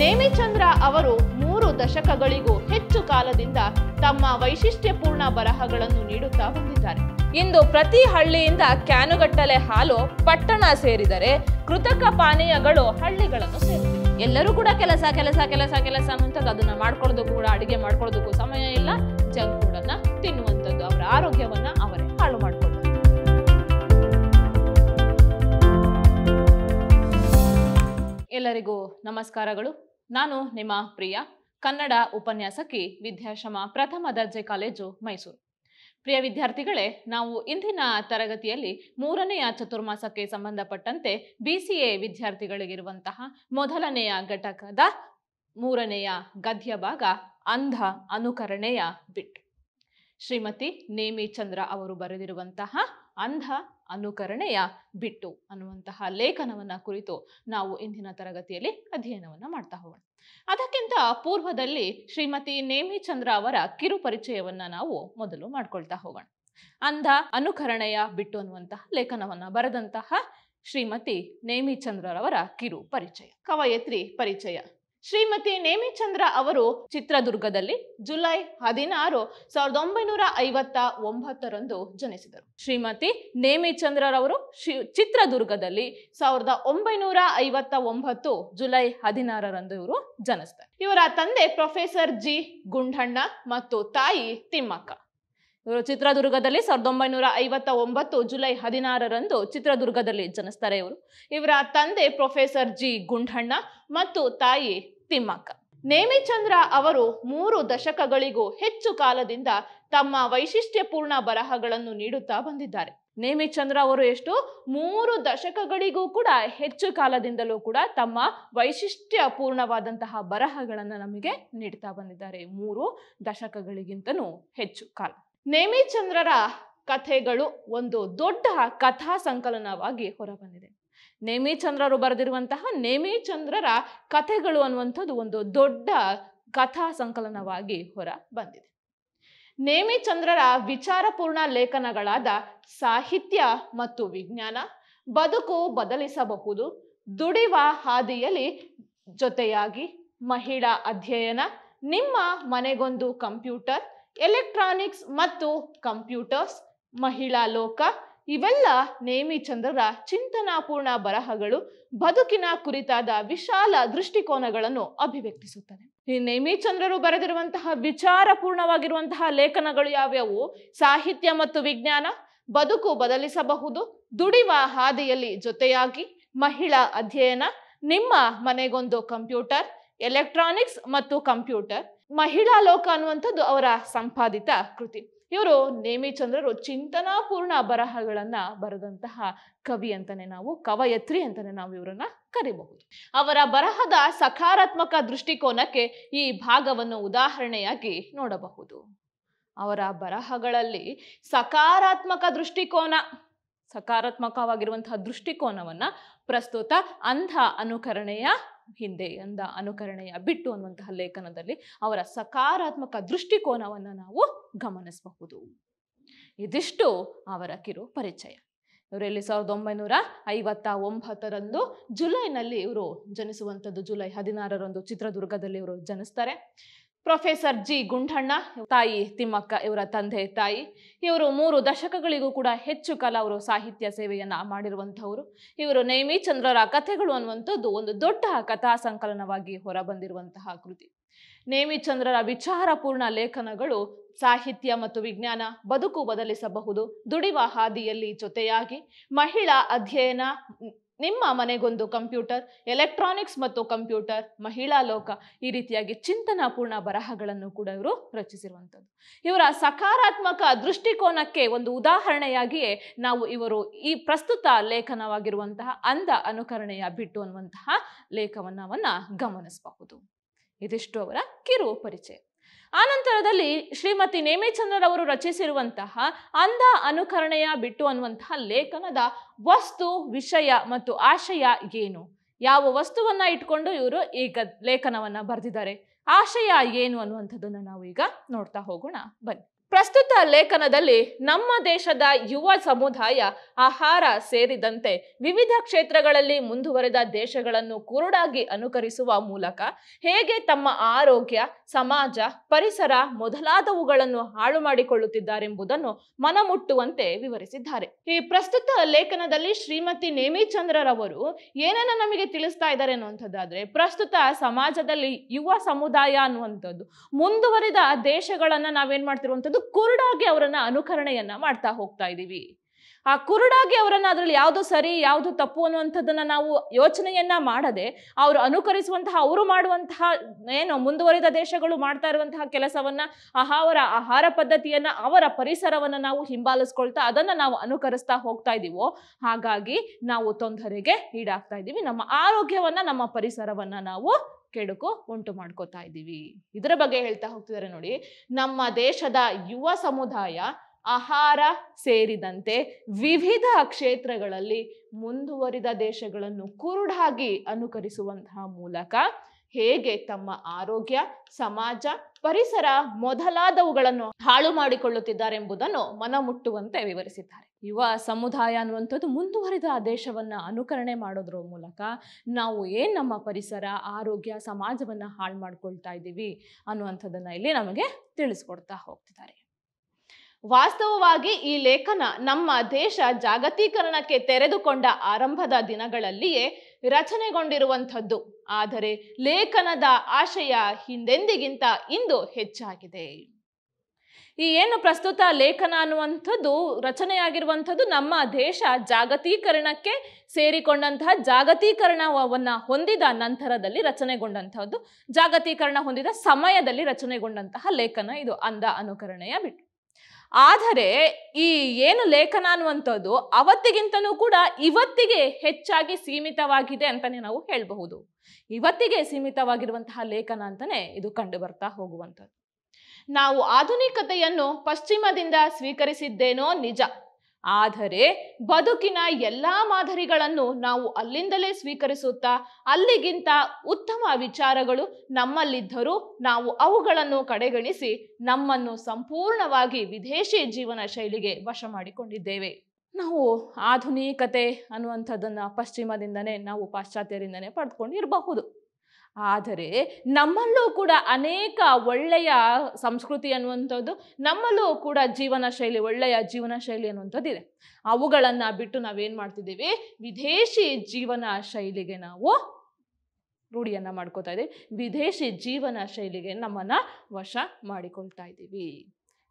ನೇಮಿಚಂದ್ರ ಅವರು ಮೂರು ದಶಕಗಳಿಗೂ ಹೆಚ್ಚು ಕಾಲದಿಂದ ತಮ್ಮ ವೈಶಿಷ್ಟ್ಯಪೂರ್ಣ ಬರಹಗಳನ್ನು ನೀಡುತ್ತಾ ಬಂದಿದ್ದಾರೆ ಇಂದು ಪ್ರತಿ ಹಳ್ಳಿಯಿಂದ ಕ್ಯಾನುಗಟ್ಟಲೆ ಹಾಲು ಪಟ್ಟಣ ಸೇರಿದರೆ ಕೃತಕ ಪಾನೀಯಗಳು ಹಳ್ಳಿಗಳನ್ನು ಸೇರಿದೆ ಎಲ್ಲರೂ ಕೂಡ ಕೆಲಸ ಕೆಲಸ ಕೆಲಸ ಕೆಲಸ ಅನ್ನುವಂಥದ್ದು ಅದನ್ನು ಮಾಡ್ಕೊಳ್ಳೋದಕ್ಕೂ ಕೂಡ ಅಡುಗೆ ಮಾಡ್ಕೊಳ್ಳೋದಕ್ಕೂ ಸಮಯ ಇಲ್ಲ ಜಂಕ್ ಫುಡ್ ತಿನ್ನುವಂಥದ್ದು ಅವರ ಆರೋಗ್ಯವನ್ನ ಅವರೇ ಹಾಳು ಮಾಡ್ಕೊಳ್ಳೋದು ಎಲ್ಲರಿಗೂ ನಮಸ್ಕಾರಗಳು ನಾನು ನಿಮ್ಮ ಪ್ರಿಯ ಕನ್ನಡ ಉಪನ್ಯಾಸಕಿ ವಿದ್ಯಾಶ್ರಮ ಪ್ರಥಮ ದರ್ಜೆ ಕಾಲೇಜು ಮೈಸೂರು ಪ್ರಿಯ ವಿದ್ಯಾರ್ಥಿಗಳೇ ನಾವು ಇಂದಿನ ತರಗತಿಯಲ್ಲಿ ಮೂರನೆಯ ಚತುರ್ಮಾಸಕ್ಕೆ ಸಂಬಂಧಪಟ್ಟಂತೆ ಬಿ ಸಿ ಎ ವಿದ್ಯಾರ್ಥಿಗಳಿಗಿರುವಂತಹ ಮೊದಲನೆಯ ಘಟಕದ ಮೂರನೆಯ ಗದ್ಯ ಭಾಗ ಅಂಧ ಅನುಕರಣೆಯ ಬಿಟ್ ಶ್ರೀಮತಿ ನೇಮಿ ಚಂದ್ರ ಅವರು ಬರೆದಿರುವಂತಹ ಅಂಧ ಅನುಕರಣೆಯ ಬಿಟ್ಟು ಅನ್ನುವಂತಹ ಲೇಖನವನ್ನ ಕುರಿತು ನಾವು ಇಂದಿನ ತರಗತಿಯಲ್ಲಿ ಅಧ್ಯಯನವನ್ನ ಮಾಡ್ತಾ ಹೋಗೋಣ ಅದಕ್ಕಿಂತ ಪೂರ್ವದಲ್ಲಿ ಶ್ರೀಮತಿ ನೇಮಿಚಂದ್ರ ಅವರ ಕಿರು ಪರಿಚಯವನ್ನ ನಾವು ಮೊದಲು ಮಾಡ್ಕೊಳ್ತಾ ಹೋಗೋಣ ಅಂಧ ಅನುಕರಣೆಯ ಬಿಟ್ಟು ಅನ್ನುವಂತಹ ಲೇಖನವನ್ನ ಬರೆದಂತಹ ಶ್ರೀಮತಿ ನೇಮಿಚಂದ್ರರವರ ಕಿರು ಪರಿಚಯ ಕವಯತ್ರಿ ಪರಿಚಯ ಶ್ರೀಮತಿ ನೇಮಿಚಂದ್ರ ಅವರು ಚಿತ್ರದುರ್ಗದಲ್ಲಿ ಜುಲೈ ಹದಿನಾರು ಸಾವಿರದ ಒಂಬೈನೂರ ಐವತ್ತ ಒಂಬತ್ತರಂದು ಜನಿಸಿದರು ಶ್ರೀಮತಿ ನೇಮಿಚಂದ್ರರವರು ಚಿತ್ರದುರ್ಗದಲ್ಲಿ ಸಾವಿರದ ಒಂಬೈನೂರ ಐವತ್ತ ಒಂಬತ್ತು ಜುಲೈ ಹದಿನಾರರಂದು ಇವರು ಜನಿಸ್ತಾರೆ ಇವರ ತಂದೆ ಪ್ರೊಫೆಸರ್ ಜಿ ಗುಂಡಣ್ಣ ಮತ್ತು ತಾಯಿ ತಿಮ್ಮಕ್ಕ ಇವರು ಚಿತ್ರದುರ್ಗದಲ್ಲಿ ಸಾವಿರದ ಒಂಬೈನೂರ ಐವತ್ತ ಒಂಬತ್ತು ಜುಲೈ ಹದಿನಾರರಂದು ಚಿತ್ರದುರ್ಗದಲ್ಲಿ ಜನಿಸ್ತಾರೆ ಇವರು ಇವರ ತಂದೆ ಪ್ರೊಫೆಸರ್ ಜಿ ಗುಂಡಣ್ಣ ಮತ್ತು ತಾಯಿ ತಿಮ್ಮಕ್ಕ ನೇಮಿಚಂದ್ರ ಅವರು ಮೂರು ದಶಕಗಳಿಗೂ ಹೆಚ್ಚು ಕಾಲದಿಂದ ತಮ್ಮ ವೈಶಿಷ್ಟ್ಯಪೂರ್ಣ ಬರಹಗಳನ್ನು ನೀಡುತ್ತಾ ಬಂದಿದ್ದಾರೆ ನೇಮಿಚಂದ್ರ ಅವರು ಎಷ್ಟು ಮೂರು ದಶಕಗಳಿಗೂ ಕೂಡ ಹೆಚ್ಚು ಕಾಲದಿಂದಲೂ ಕೂಡ ತಮ್ಮ ವೈಶಿಷ್ಟ್ಯಪೂರ್ಣವಾದಂತಹ ಬರಹಗಳನ್ನು ನಮಗೆ ನೀಡ್ತಾ ಬಂದಿದ್ದಾರೆ ಮೂರು ದಶಕಗಳಿಗಿಂತನೂ ಹೆಚ್ಚು ಕಾಲ ನೇಮಿಚಂದ್ರರ ಕಥೆಗಳು ಒಂದು ದೊಡ್ಡ ಕಥಾ ಸಂಕಲನವಾಗಿ ಹೊರಬಂದಿದೆ ನೇಮಿಚಂದ್ರರು ಬರೆದಿರುವಂತಹ ನೇಮಿಚಂದ್ರರ ಕಥೆಗಳು ಅನ್ನುವಂಥದ್ದು ಒಂದು ದೊಡ್ಡ ಕಥಾ ಸಂಕಲನವಾಗಿ ಹೊರ ಬಂದಿದೆ ನೇಮಿಚಂದ್ರರ ವಿಚಾರಪೂರ್ಣ ಲೇಖನಗಳಾದ ಸಾಹಿತ್ಯ ಮತ್ತು ವಿಜ್ಞಾನ ಬದುಕು ಬದಲಿಸಬಹುದು ದುಡಿವ ಹಾದಿಯಲ್ಲಿ ಜೊತೆಯಾಗಿ ಮಹಿಳಾ ಅಧ್ಯಯನ ನಿಮ್ಮ ಮನೆಗೊಂದು ಕಂಪ್ಯೂಟರ್ ಎಲೆಕ್ಟ್ರಾನಿಕ್ಸ್ ಮತ್ತು ಕಂಪ್ಯೂಟರ್ಸ್ ಮಹಿಳಾ ಲೋಕ ಇವೆಲ್ಲ ನೇಮಿಚಂದ್ರರ ಚಿಂತನಾಪೂರ್ಣ ಬರಹಗಳು ಬದುಕಿನ ಕುರಿತಾದ ವಿಶಾಲ ದೃಷ್ಟಿಕೋನಗಳನ್ನು ಅಭಿವ್ಯಕ್ತಿಸುತ್ತದೆ ಈ ನೇಮಿಚಂದ್ರರು ಬರೆದಿರುವಂತಹ ವಿಚಾರಪೂರ್ಣವಾಗಿರುವಂತಹ ಲೇಖನಗಳು ಯಾವ್ಯಾವು ಸಾಹಿತ್ಯ ಮತ್ತು ವಿಜ್ಞಾನ ಬದುಕು ಬದಲಿಸಬಹುದು ದುಡಿವ ಹಾದಿಯಲ್ಲಿ ಜೊತೆಯಾಗಿ ಮಹಿಳಾ ಅಧ್ಯಯನ ನಿಮ್ಮ ಮನೆಗೊಂದು ಕಂಪ್ಯೂಟರ್ ಎಲೆಕ್ಟ್ರಾನಿಕ್ಸ್ ಮತ್ತು ಕಂಪ್ಯೂಟರ್ ಮಹಿಳಾ ಲೋಕ ಅನ್ನುವಂಥದ್ದು ಅವರ ಸಂಪಾದಿತ ಕೃತಿ ಇವರು ನೇಮಿಚಂದ್ರರು ಚಿಂತನಾಪೂರ್ಣ ಬರಹಗಳನ್ನು ಬರೆದಂತಹ ಕವಿ ಅಂತಾನೆ ನಾವು ಕವಯತ್ರಿ ಅಂತಾನೆ ನಾವು ಇವರನ್ನ ಕರಿಬಹುದು ಅವರ ಬರಹದ ಸಕಾರಾತ್ಮಕ ದೃಷ್ಟಿಕೋನಕ್ಕೆ ಈ ಭಾಗವನ್ನು ಉದಾಹರಣೆಯಾಗಿ ನೋಡಬಹುದು ಅವರ ಬರಹಗಳಲ್ಲಿ ಸಕಾರಾತ್ಮಕ ದೃಷ್ಟಿಕೋನ ಸಕಾರಾತ್ಮಕವಾಗಿರುವಂತಹ ದೃಷ್ಟಿಕೋನವನ್ನ ಪ್ರಸ್ತುತ ಅಂಧ ಅನುಕರಣೆಯ ಎಂದ ಅನುಕರಣೆಯ ಬಿಟ್ಟು ಅನ್ನುವಂತಹ ಲೇಖನದಲ್ಲಿ ಅವರ ಸಕಾರಾತ್ಮಕ ದೃಷ್ಟಿಕೋನವನ್ನು ನಾವು ಗಮನಿಸಬಹುದು ಇದಿಷ್ಟು ಅವರ ಕಿರು ಪರಿಚಯ ಇವರಲ್ಲಿ ಸಾವಿರದ ಒಂಬೈನೂರ ಐವತ್ತ ಒಂಬತ್ತರಂದು ಜುಲೈನಲ್ಲಿ ಇವರು ಜನಿಸುವಂಥದ್ದು ಜುಲೈ ಹದಿನಾರರಂದು ಚಿತ್ರದುರ್ಗದಲ್ಲಿ ಇವರು ಜನಿಸ್ತಾರೆ ಪ್ರೊಫೆಸರ್ ಜಿ ಗುಂಡಣ್ಣ ತಾಯಿ ತಿಮ್ಮಕ್ಕ ಇವರ ತಂದೆ ತಾಯಿ ಇವರು ಮೂರು ದಶಕಗಳಿಗೂ ಕೂಡ ಹೆಚ್ಚು ಕಾಲ ಅವರು ಸಾಹಿತ್ಯ ಸೇವೆಯನ್ನು ಮಾಡಿರುವಂಥವರು ಇವರು ನೇಮಿಚಂದ್ರರ ಕಥೆಗಳು ಅನ್ನುವಂಥದ್ದು ಒಂದು ದೊಡ್ಡ ಕಥಾ ಸಂಕಲನವಾಗಿ ಹೊರಬಂದಿರುವಂತಹ ಕೃತಿ ನೇಮಿಚಂದ್ರರ ವಿಚಾರಪೂರ್ಣ ಲೇಖನಗಳು ಸಾಹಿತ್ಯ ಮತ್ತು ವಿಜ್ಞಾನ ಬದುಕು ಬದಲಿಸಬಹುದು ದುಡಿವ ಹಾದಿಯಲ್ಲಿ ಜೊತೆಯಾಗಿ ಮಹಿಳಾ ಅಧ್ಯಯನ ನಿಮ್ಮ ಮನೆಗೊಂದು ಕಂಪ್ಯೂಟರ್ ಎಲೆಕ್ಟ್ರಾನಿಕ್ಸ್ ಮತ್ತು ಕಂಪ್ಯೂಟರ್ ಮಹಿಳಾ ಲೋಕ ಈ ರೀತಿಯಾಗಿ ಚಿಂತನಾಪೂರ್ಣ ಬರಹಗಳನ್ನು ಕೂಡ ಇವರು ರಚಿಸಿರುವಂಥದ್ದು ಇವರ ಸಕಾರಾತ್ಮಕ ದೃಷ್ಟಿಕೋನಕ್ಕೆ ಒಂದು ಉದಾಹರಣೆಯಾಗಿಯೇ ನಾವು ಇವರು ಈ ಪ್ರಸ್ತುತ ಲೇಖನವಾಗಿರುವಂತಹ ಅಂದ ಅನುಕರಣೆಯ ಬಿಟ್ಟು ಅನ್ನುವಂತಹ ಲೇಖವನ್ನು ಗಮನಿಸಬಹುದು ಇದಿಷ್ಟು ಅವರ ಕಿರು ಪರಿಚಯ ಆನಂತರದಲ್ಲಿ ಶ್ರೀಮತಿ ನೇಮಿಚಂದ್ರವರು ಅವರು ರಚಿಸಿರುವಂತಹ ಅಂಧ ಅನುಕರಣೆಯ ಬಿಟ್ಟು ಅನ್ನುವಂತಹ ಲೇಖನದ ವಸ್ತು ವಿಷಯ ಮತ್ತು ಆಶಯ ಏನು ಯಾವ ವಸ್ತುವನ್ನ ಇಟ್ಕೊಂಡು ಇವರು ಈ ಲೇಖನವನ್ನ ಬರೆದಿದ್ದಾರೆ ಆಶಯ ಏನು ಅನ್ನುವಂಥದ್ದನ್ನು ನಾವು ಈಗ ನೋಡ್ತಾ ಹೋಗೋಣ ಬನ್ನಿ ಪ್ರಸ್ತುತ ಲೇಖನದಲ್ಲಿ ನಮ್ಮ ದೇಶದ ಯುವ ಸಮುದಾಯ ಆಹಾರ ಸೇರಿದಂತೆ ವಿವಿಧ ಕ್ಷೇತ್ರಗಳಲ್ಲಿ ಮುಂದುವರೆದ ದೇಶಗಳನ್ನು ಕುರುಡಾಗಿ ಅನುಕರಿಸುವ ಮೂಲಕ ಹೇಗೆ ತಮ್ಮ ಆರೋಗ್ಯ ಸಮಾಜ ಪರಿಸರ ಮೊದಲಾದವುಗಳನ್ನು ಹಾಳು ಮಾಡಿಕೊಳ್ಳುತ್ತಿದ್ದಾರೆಂಬುದನ್ನು ಮನಮುಟ್ಟುವಂತೆ ವಿವರಿಸಿದ್ದಾರೆ ಈ ಪ್ರಸ್ತುತ ಲೇಖನದಲ್ಲಿ ಶ್ರೀಮತಿ ನೇಮಿಚಂದ್ರರವರು ಏನನ್ನ ನಮಗೆ ತಿಳಿಸ್ತಾ ಇದ್ದಾರೆ ಅನ್ನುವಂಥದ್ದಾದ್ರೆ ಪ್ರಸ್ತುತ ಸಮಾಜದಲ್ಲಿ ಯುವ ಸಮುದಾಯ ಅನ್ನುವಂಥದ್ದು ಮುಂದುವರಿದ ದೇಶಗಳನ್ನ ನಾವೇನ್ ಮಾಡ್ತಿರುವಂಥದ್ದು ಒಂದು ಕುರುಡಾಗಿ ಅವರನ್ನ ಅನುಕರಣೆಯನ್ನ ಮಾಡ್ತಾ ಹೋಗ್ತಾ ಇದ್ದೀವಿ ಆ ಕುರುಡಾಗಿ ಅವರನ್ನ ಅದ್ರಲ್ಲಿ ಯಾವುದು ಸರಿ ಯಾವುದು ತಪ್ಪು ಅನ್ನುವಂಥದ್ದನ್ನ ನಾವು ಯೋಚನೆಯನ್ನ ಮಾಡದೆ ಅವರು ಅನುಕರಿಸುವಂತಹ ಅವರು ಮಾಡುವಂತಹ ಏನು ಮುಂದುವರಿದ ದೇಶಗಳು ಮಾಡ್ತಾ ಇರುವಂತಹ ಕೆಲಸವನ್ನ ಆಹಾ ಅವರ ಆಹಾರ ಪದ್ಧತಿಯನ್ನ ಅವರ ಪರಿಸರವನ್ನ ನಾವು ಹಿಂಬಾಲಿಸ್ಕೊಳ್ತಾ ಅದನ್ನ ನಾವು ಅನುಕರಿಸ್ತಾ ಹೋಗ್ತಾ ಇದ್ದೀವೋ ಹಾಗಾಗಿ ನಾವು ತೊಂದರೆಗೆ ಈಡಾಗ್ತಾ ಇದ್ದೀವಿ ನಮ್ಮ ಆರೋಗ್ಯವನ್ನ ನಮ್ಮ ಪರಿಸರವನ್ನ ನಾವು ಕೆಡುಕು ಉಂಟು ಮಾಡ್ಕೋತಾ ಇದ್ದೀವಿ ಇದರ ಬಗ್ಗೆ ಹೇಳ್ತಾ ಹೋಗ್ತಿದ್ದಾರೆ ನೋಡಿ ನಮ್ಮ ದೇಶದ ಯುವ ಸಮುದಾಯ ಆಹಾರ ಸೇರಿದಂತೆ ವಿವಿಧ ಕ್ಷೇತ್ರಗಳಲ್ಲಿ ಮುಂದುವರಿದ ದೇಶಗಳನ್ನು ಕುರುಡಾಗಿ ಅನುಕರಿಸುವಂತಹ ಮೂಲಕ ಹೇಗೆ ತಮ್ಮ ಆರೋಗ್ಯ ಸಮಾಜ ಪರಿಸರ ಮೊದಲಾದವುಗಳನ್ನು ಹಾಳು ಮಾಡಿಕೊಳ್ಳುತ್ತಿದ್ದಾರೆ ಎಂಬುದನ್ನು ಮನಮುಟ್ಟುವಂತೆ ವಿವರಿಸಿದ್ದಾರೆ ಯುವ ಸಮುದಾಯ ಅನ್ನುವಂಥದ್ದು ಮುಂದುವರಿದ ಆದೇಶವನ್ನ ಅನುಕರಣೆ ಮಾಡೋದ್ರ ಮೂಲಕ ನಾವು ಏನು ನಮ್ಮ ಪರಿಸರ ಆರೋಗ್ಯ ಸಮಾಜವನ್ನು ಹಾಳು ಮಾಡ್ಕೊಳ್ತಾ ಇದ್ದೀವಿ ಅನ್ನುವಂಥದ್ದನ್ನು ಇಲ್ಲಿ ನಮಗೆ ತಿಳಿಸ್ಕೊಡ್ತಾ ಹೋಗ್ತಿದ್ದಾರೆ ವಾಸ್ತವವಾಗಿ ಈ ಲೇಖನ ನಮ್ಮ ದೇಶ ಜಾಗತೀಕರಣಕ್ಕೆ ತೆರೆದುಕೊಂಡ ಆರಂಭದ ದಿನಗಳಲ್ಲಿಯೇ ರಚನೆಗೊಂಡಿರುವಂಥದ್ದು ಆದರೆ ಲೇಖನದ ಆಶಯ ಹಿಂದೆಂದಿಗಿಂತ ಇಂದು ಹೆಚ್ಚಾಗಿದೆ ಈ ಏನು ಪ್ರಸ್ತುತ ಲೇಖನ ಅನ್ನುವಂಥದ್ದು ರಚನೆಯಾಗಿರುವಂಥದ್ದು ನಮ್ಮ ದೇಶ ಜಾಗತೀಕರಣಕ್ಕೆ ಸೇರಿಕೊಂಡಂತಹ ಜಾಗತೀಕರಣವನ್ನು ಹೊಂದಿದ ನಂತರದಲ್ಲಿ ರಚನೆಗೊಂಡಂತಹದ್ದು ಜಾಗತೀಕರಣ ಹೊಂದಿದ ಸಮಯದಲ್ಲಿ ರಚನೆಗೊಂಡಂತಹ ಲೇಖನ ಇದು ಅಂದ ಅನುಕರಣೆಯ ಬಿಟ್ಟು ಆದರೆ ಈ ಏನು ಲೇಖನ ಅನ್ನುವಂಥದ್ದು ಅವತ್ತಿಗಿಂತನೂ ಕೂಡ ಇವತ್ತಿಗೆ ಹೆಚ್ಚಾಗಿ ಸೀಮಿತವಾಗಿದೆ ಅಂತಲೇ ನಾವು ಹೇಳಬಹುದು ಇವತ್ತಿಗೆ ಸೀಮಿತವಾಗಿರುವಂತಹ ಲೇಖನ ಅಂತಲೇ ಇದು ಕಂಡು ಬರ್ತಾ ಹೋಗುವಂಥದ್ದು ನಾವು ಆಧುನಿಕತೆಯನ್ನು ಪಶ್ಚಿಮದಿಂದ ಸ್ವೀಕರಿಸಿದ್ದೇನೋ ನಿಜ ಆದರೆ ಬದುಕಿನ ಎಲ್ಲ ಮಾದರಿಗಳನ್ನು ನಾವು ಅಲ್ಲಿಂದಲೇ ಸ್ವೀಕರಿಸುತ್ತಾ ಅಲ್ಲಿಗಿಂತ ಉತ್ತಮ ವಿಚಾರಗಳು ನಮ್ಮಲ್ಲಿದ್ದರೂ ನಾವು ಅವುಗಳನ್ನು ಕಡೆಗಣಿಸಿ ನಮ್ಮನ್ನು ಸಂಪೂರ್ಣವಾಗಿ ವಿದೇಶಿ ಜೀವನ ಶೈಲಿಗೆ ವಶ ಮಾಡಿಕೊಂಡಿದ್ದೇವೆ ನಾವು ಆಧುನಿಕತೆ ಅನ್ನುವಂಥದ್ದನ್ನು ಪಶ್ಚಿಮದಿಂದನೇ ನಾವು ಪಾಶ್ಚಾತ್ಯರಿಂದನೇ ಪಡೆದುಕೊಂಡಿರಬಹುದು ಆದರೆ ನಮ್ಮಲ್ಲೂ ಕೂಡ ಅನೇಕ ಒಳ್ಳೆಯ ಸಂಸ್ಕೃತಿ ಅನ್ನುವಂಥದ್ದು ನಮ್ಮಲ್ಲೂ ಕೂಡ ಜೀವನ ಶೈಲಿ ಒಳ್ಳೆಯ ಜೀವನ ಶೈಲಿ ಅನ್ನುವಂಥದ್ದು ಇದೆ ಅವುಗಳನ್ನು ಬಿಟ್ಟು ನಾವೇನು ಮಾಡ್ತಿದ್ದೀವಿ ವಿದೇಶಿ ಜೀವನ ಶೈಲಿಗೆ ನಾವು ರೂಢಿಯನ್ನು ಮಾಡ್ಕೋತಾ ಇದ್ದೀವಿ ವಿದೇಶಿ ಜೀವನ ಶೈಲಿಗೆ ನಮ್ಮನ್ನು ವಶ ಮಾಡಿಕೊಳ್ತಾ ಇದ್ದೀವಿ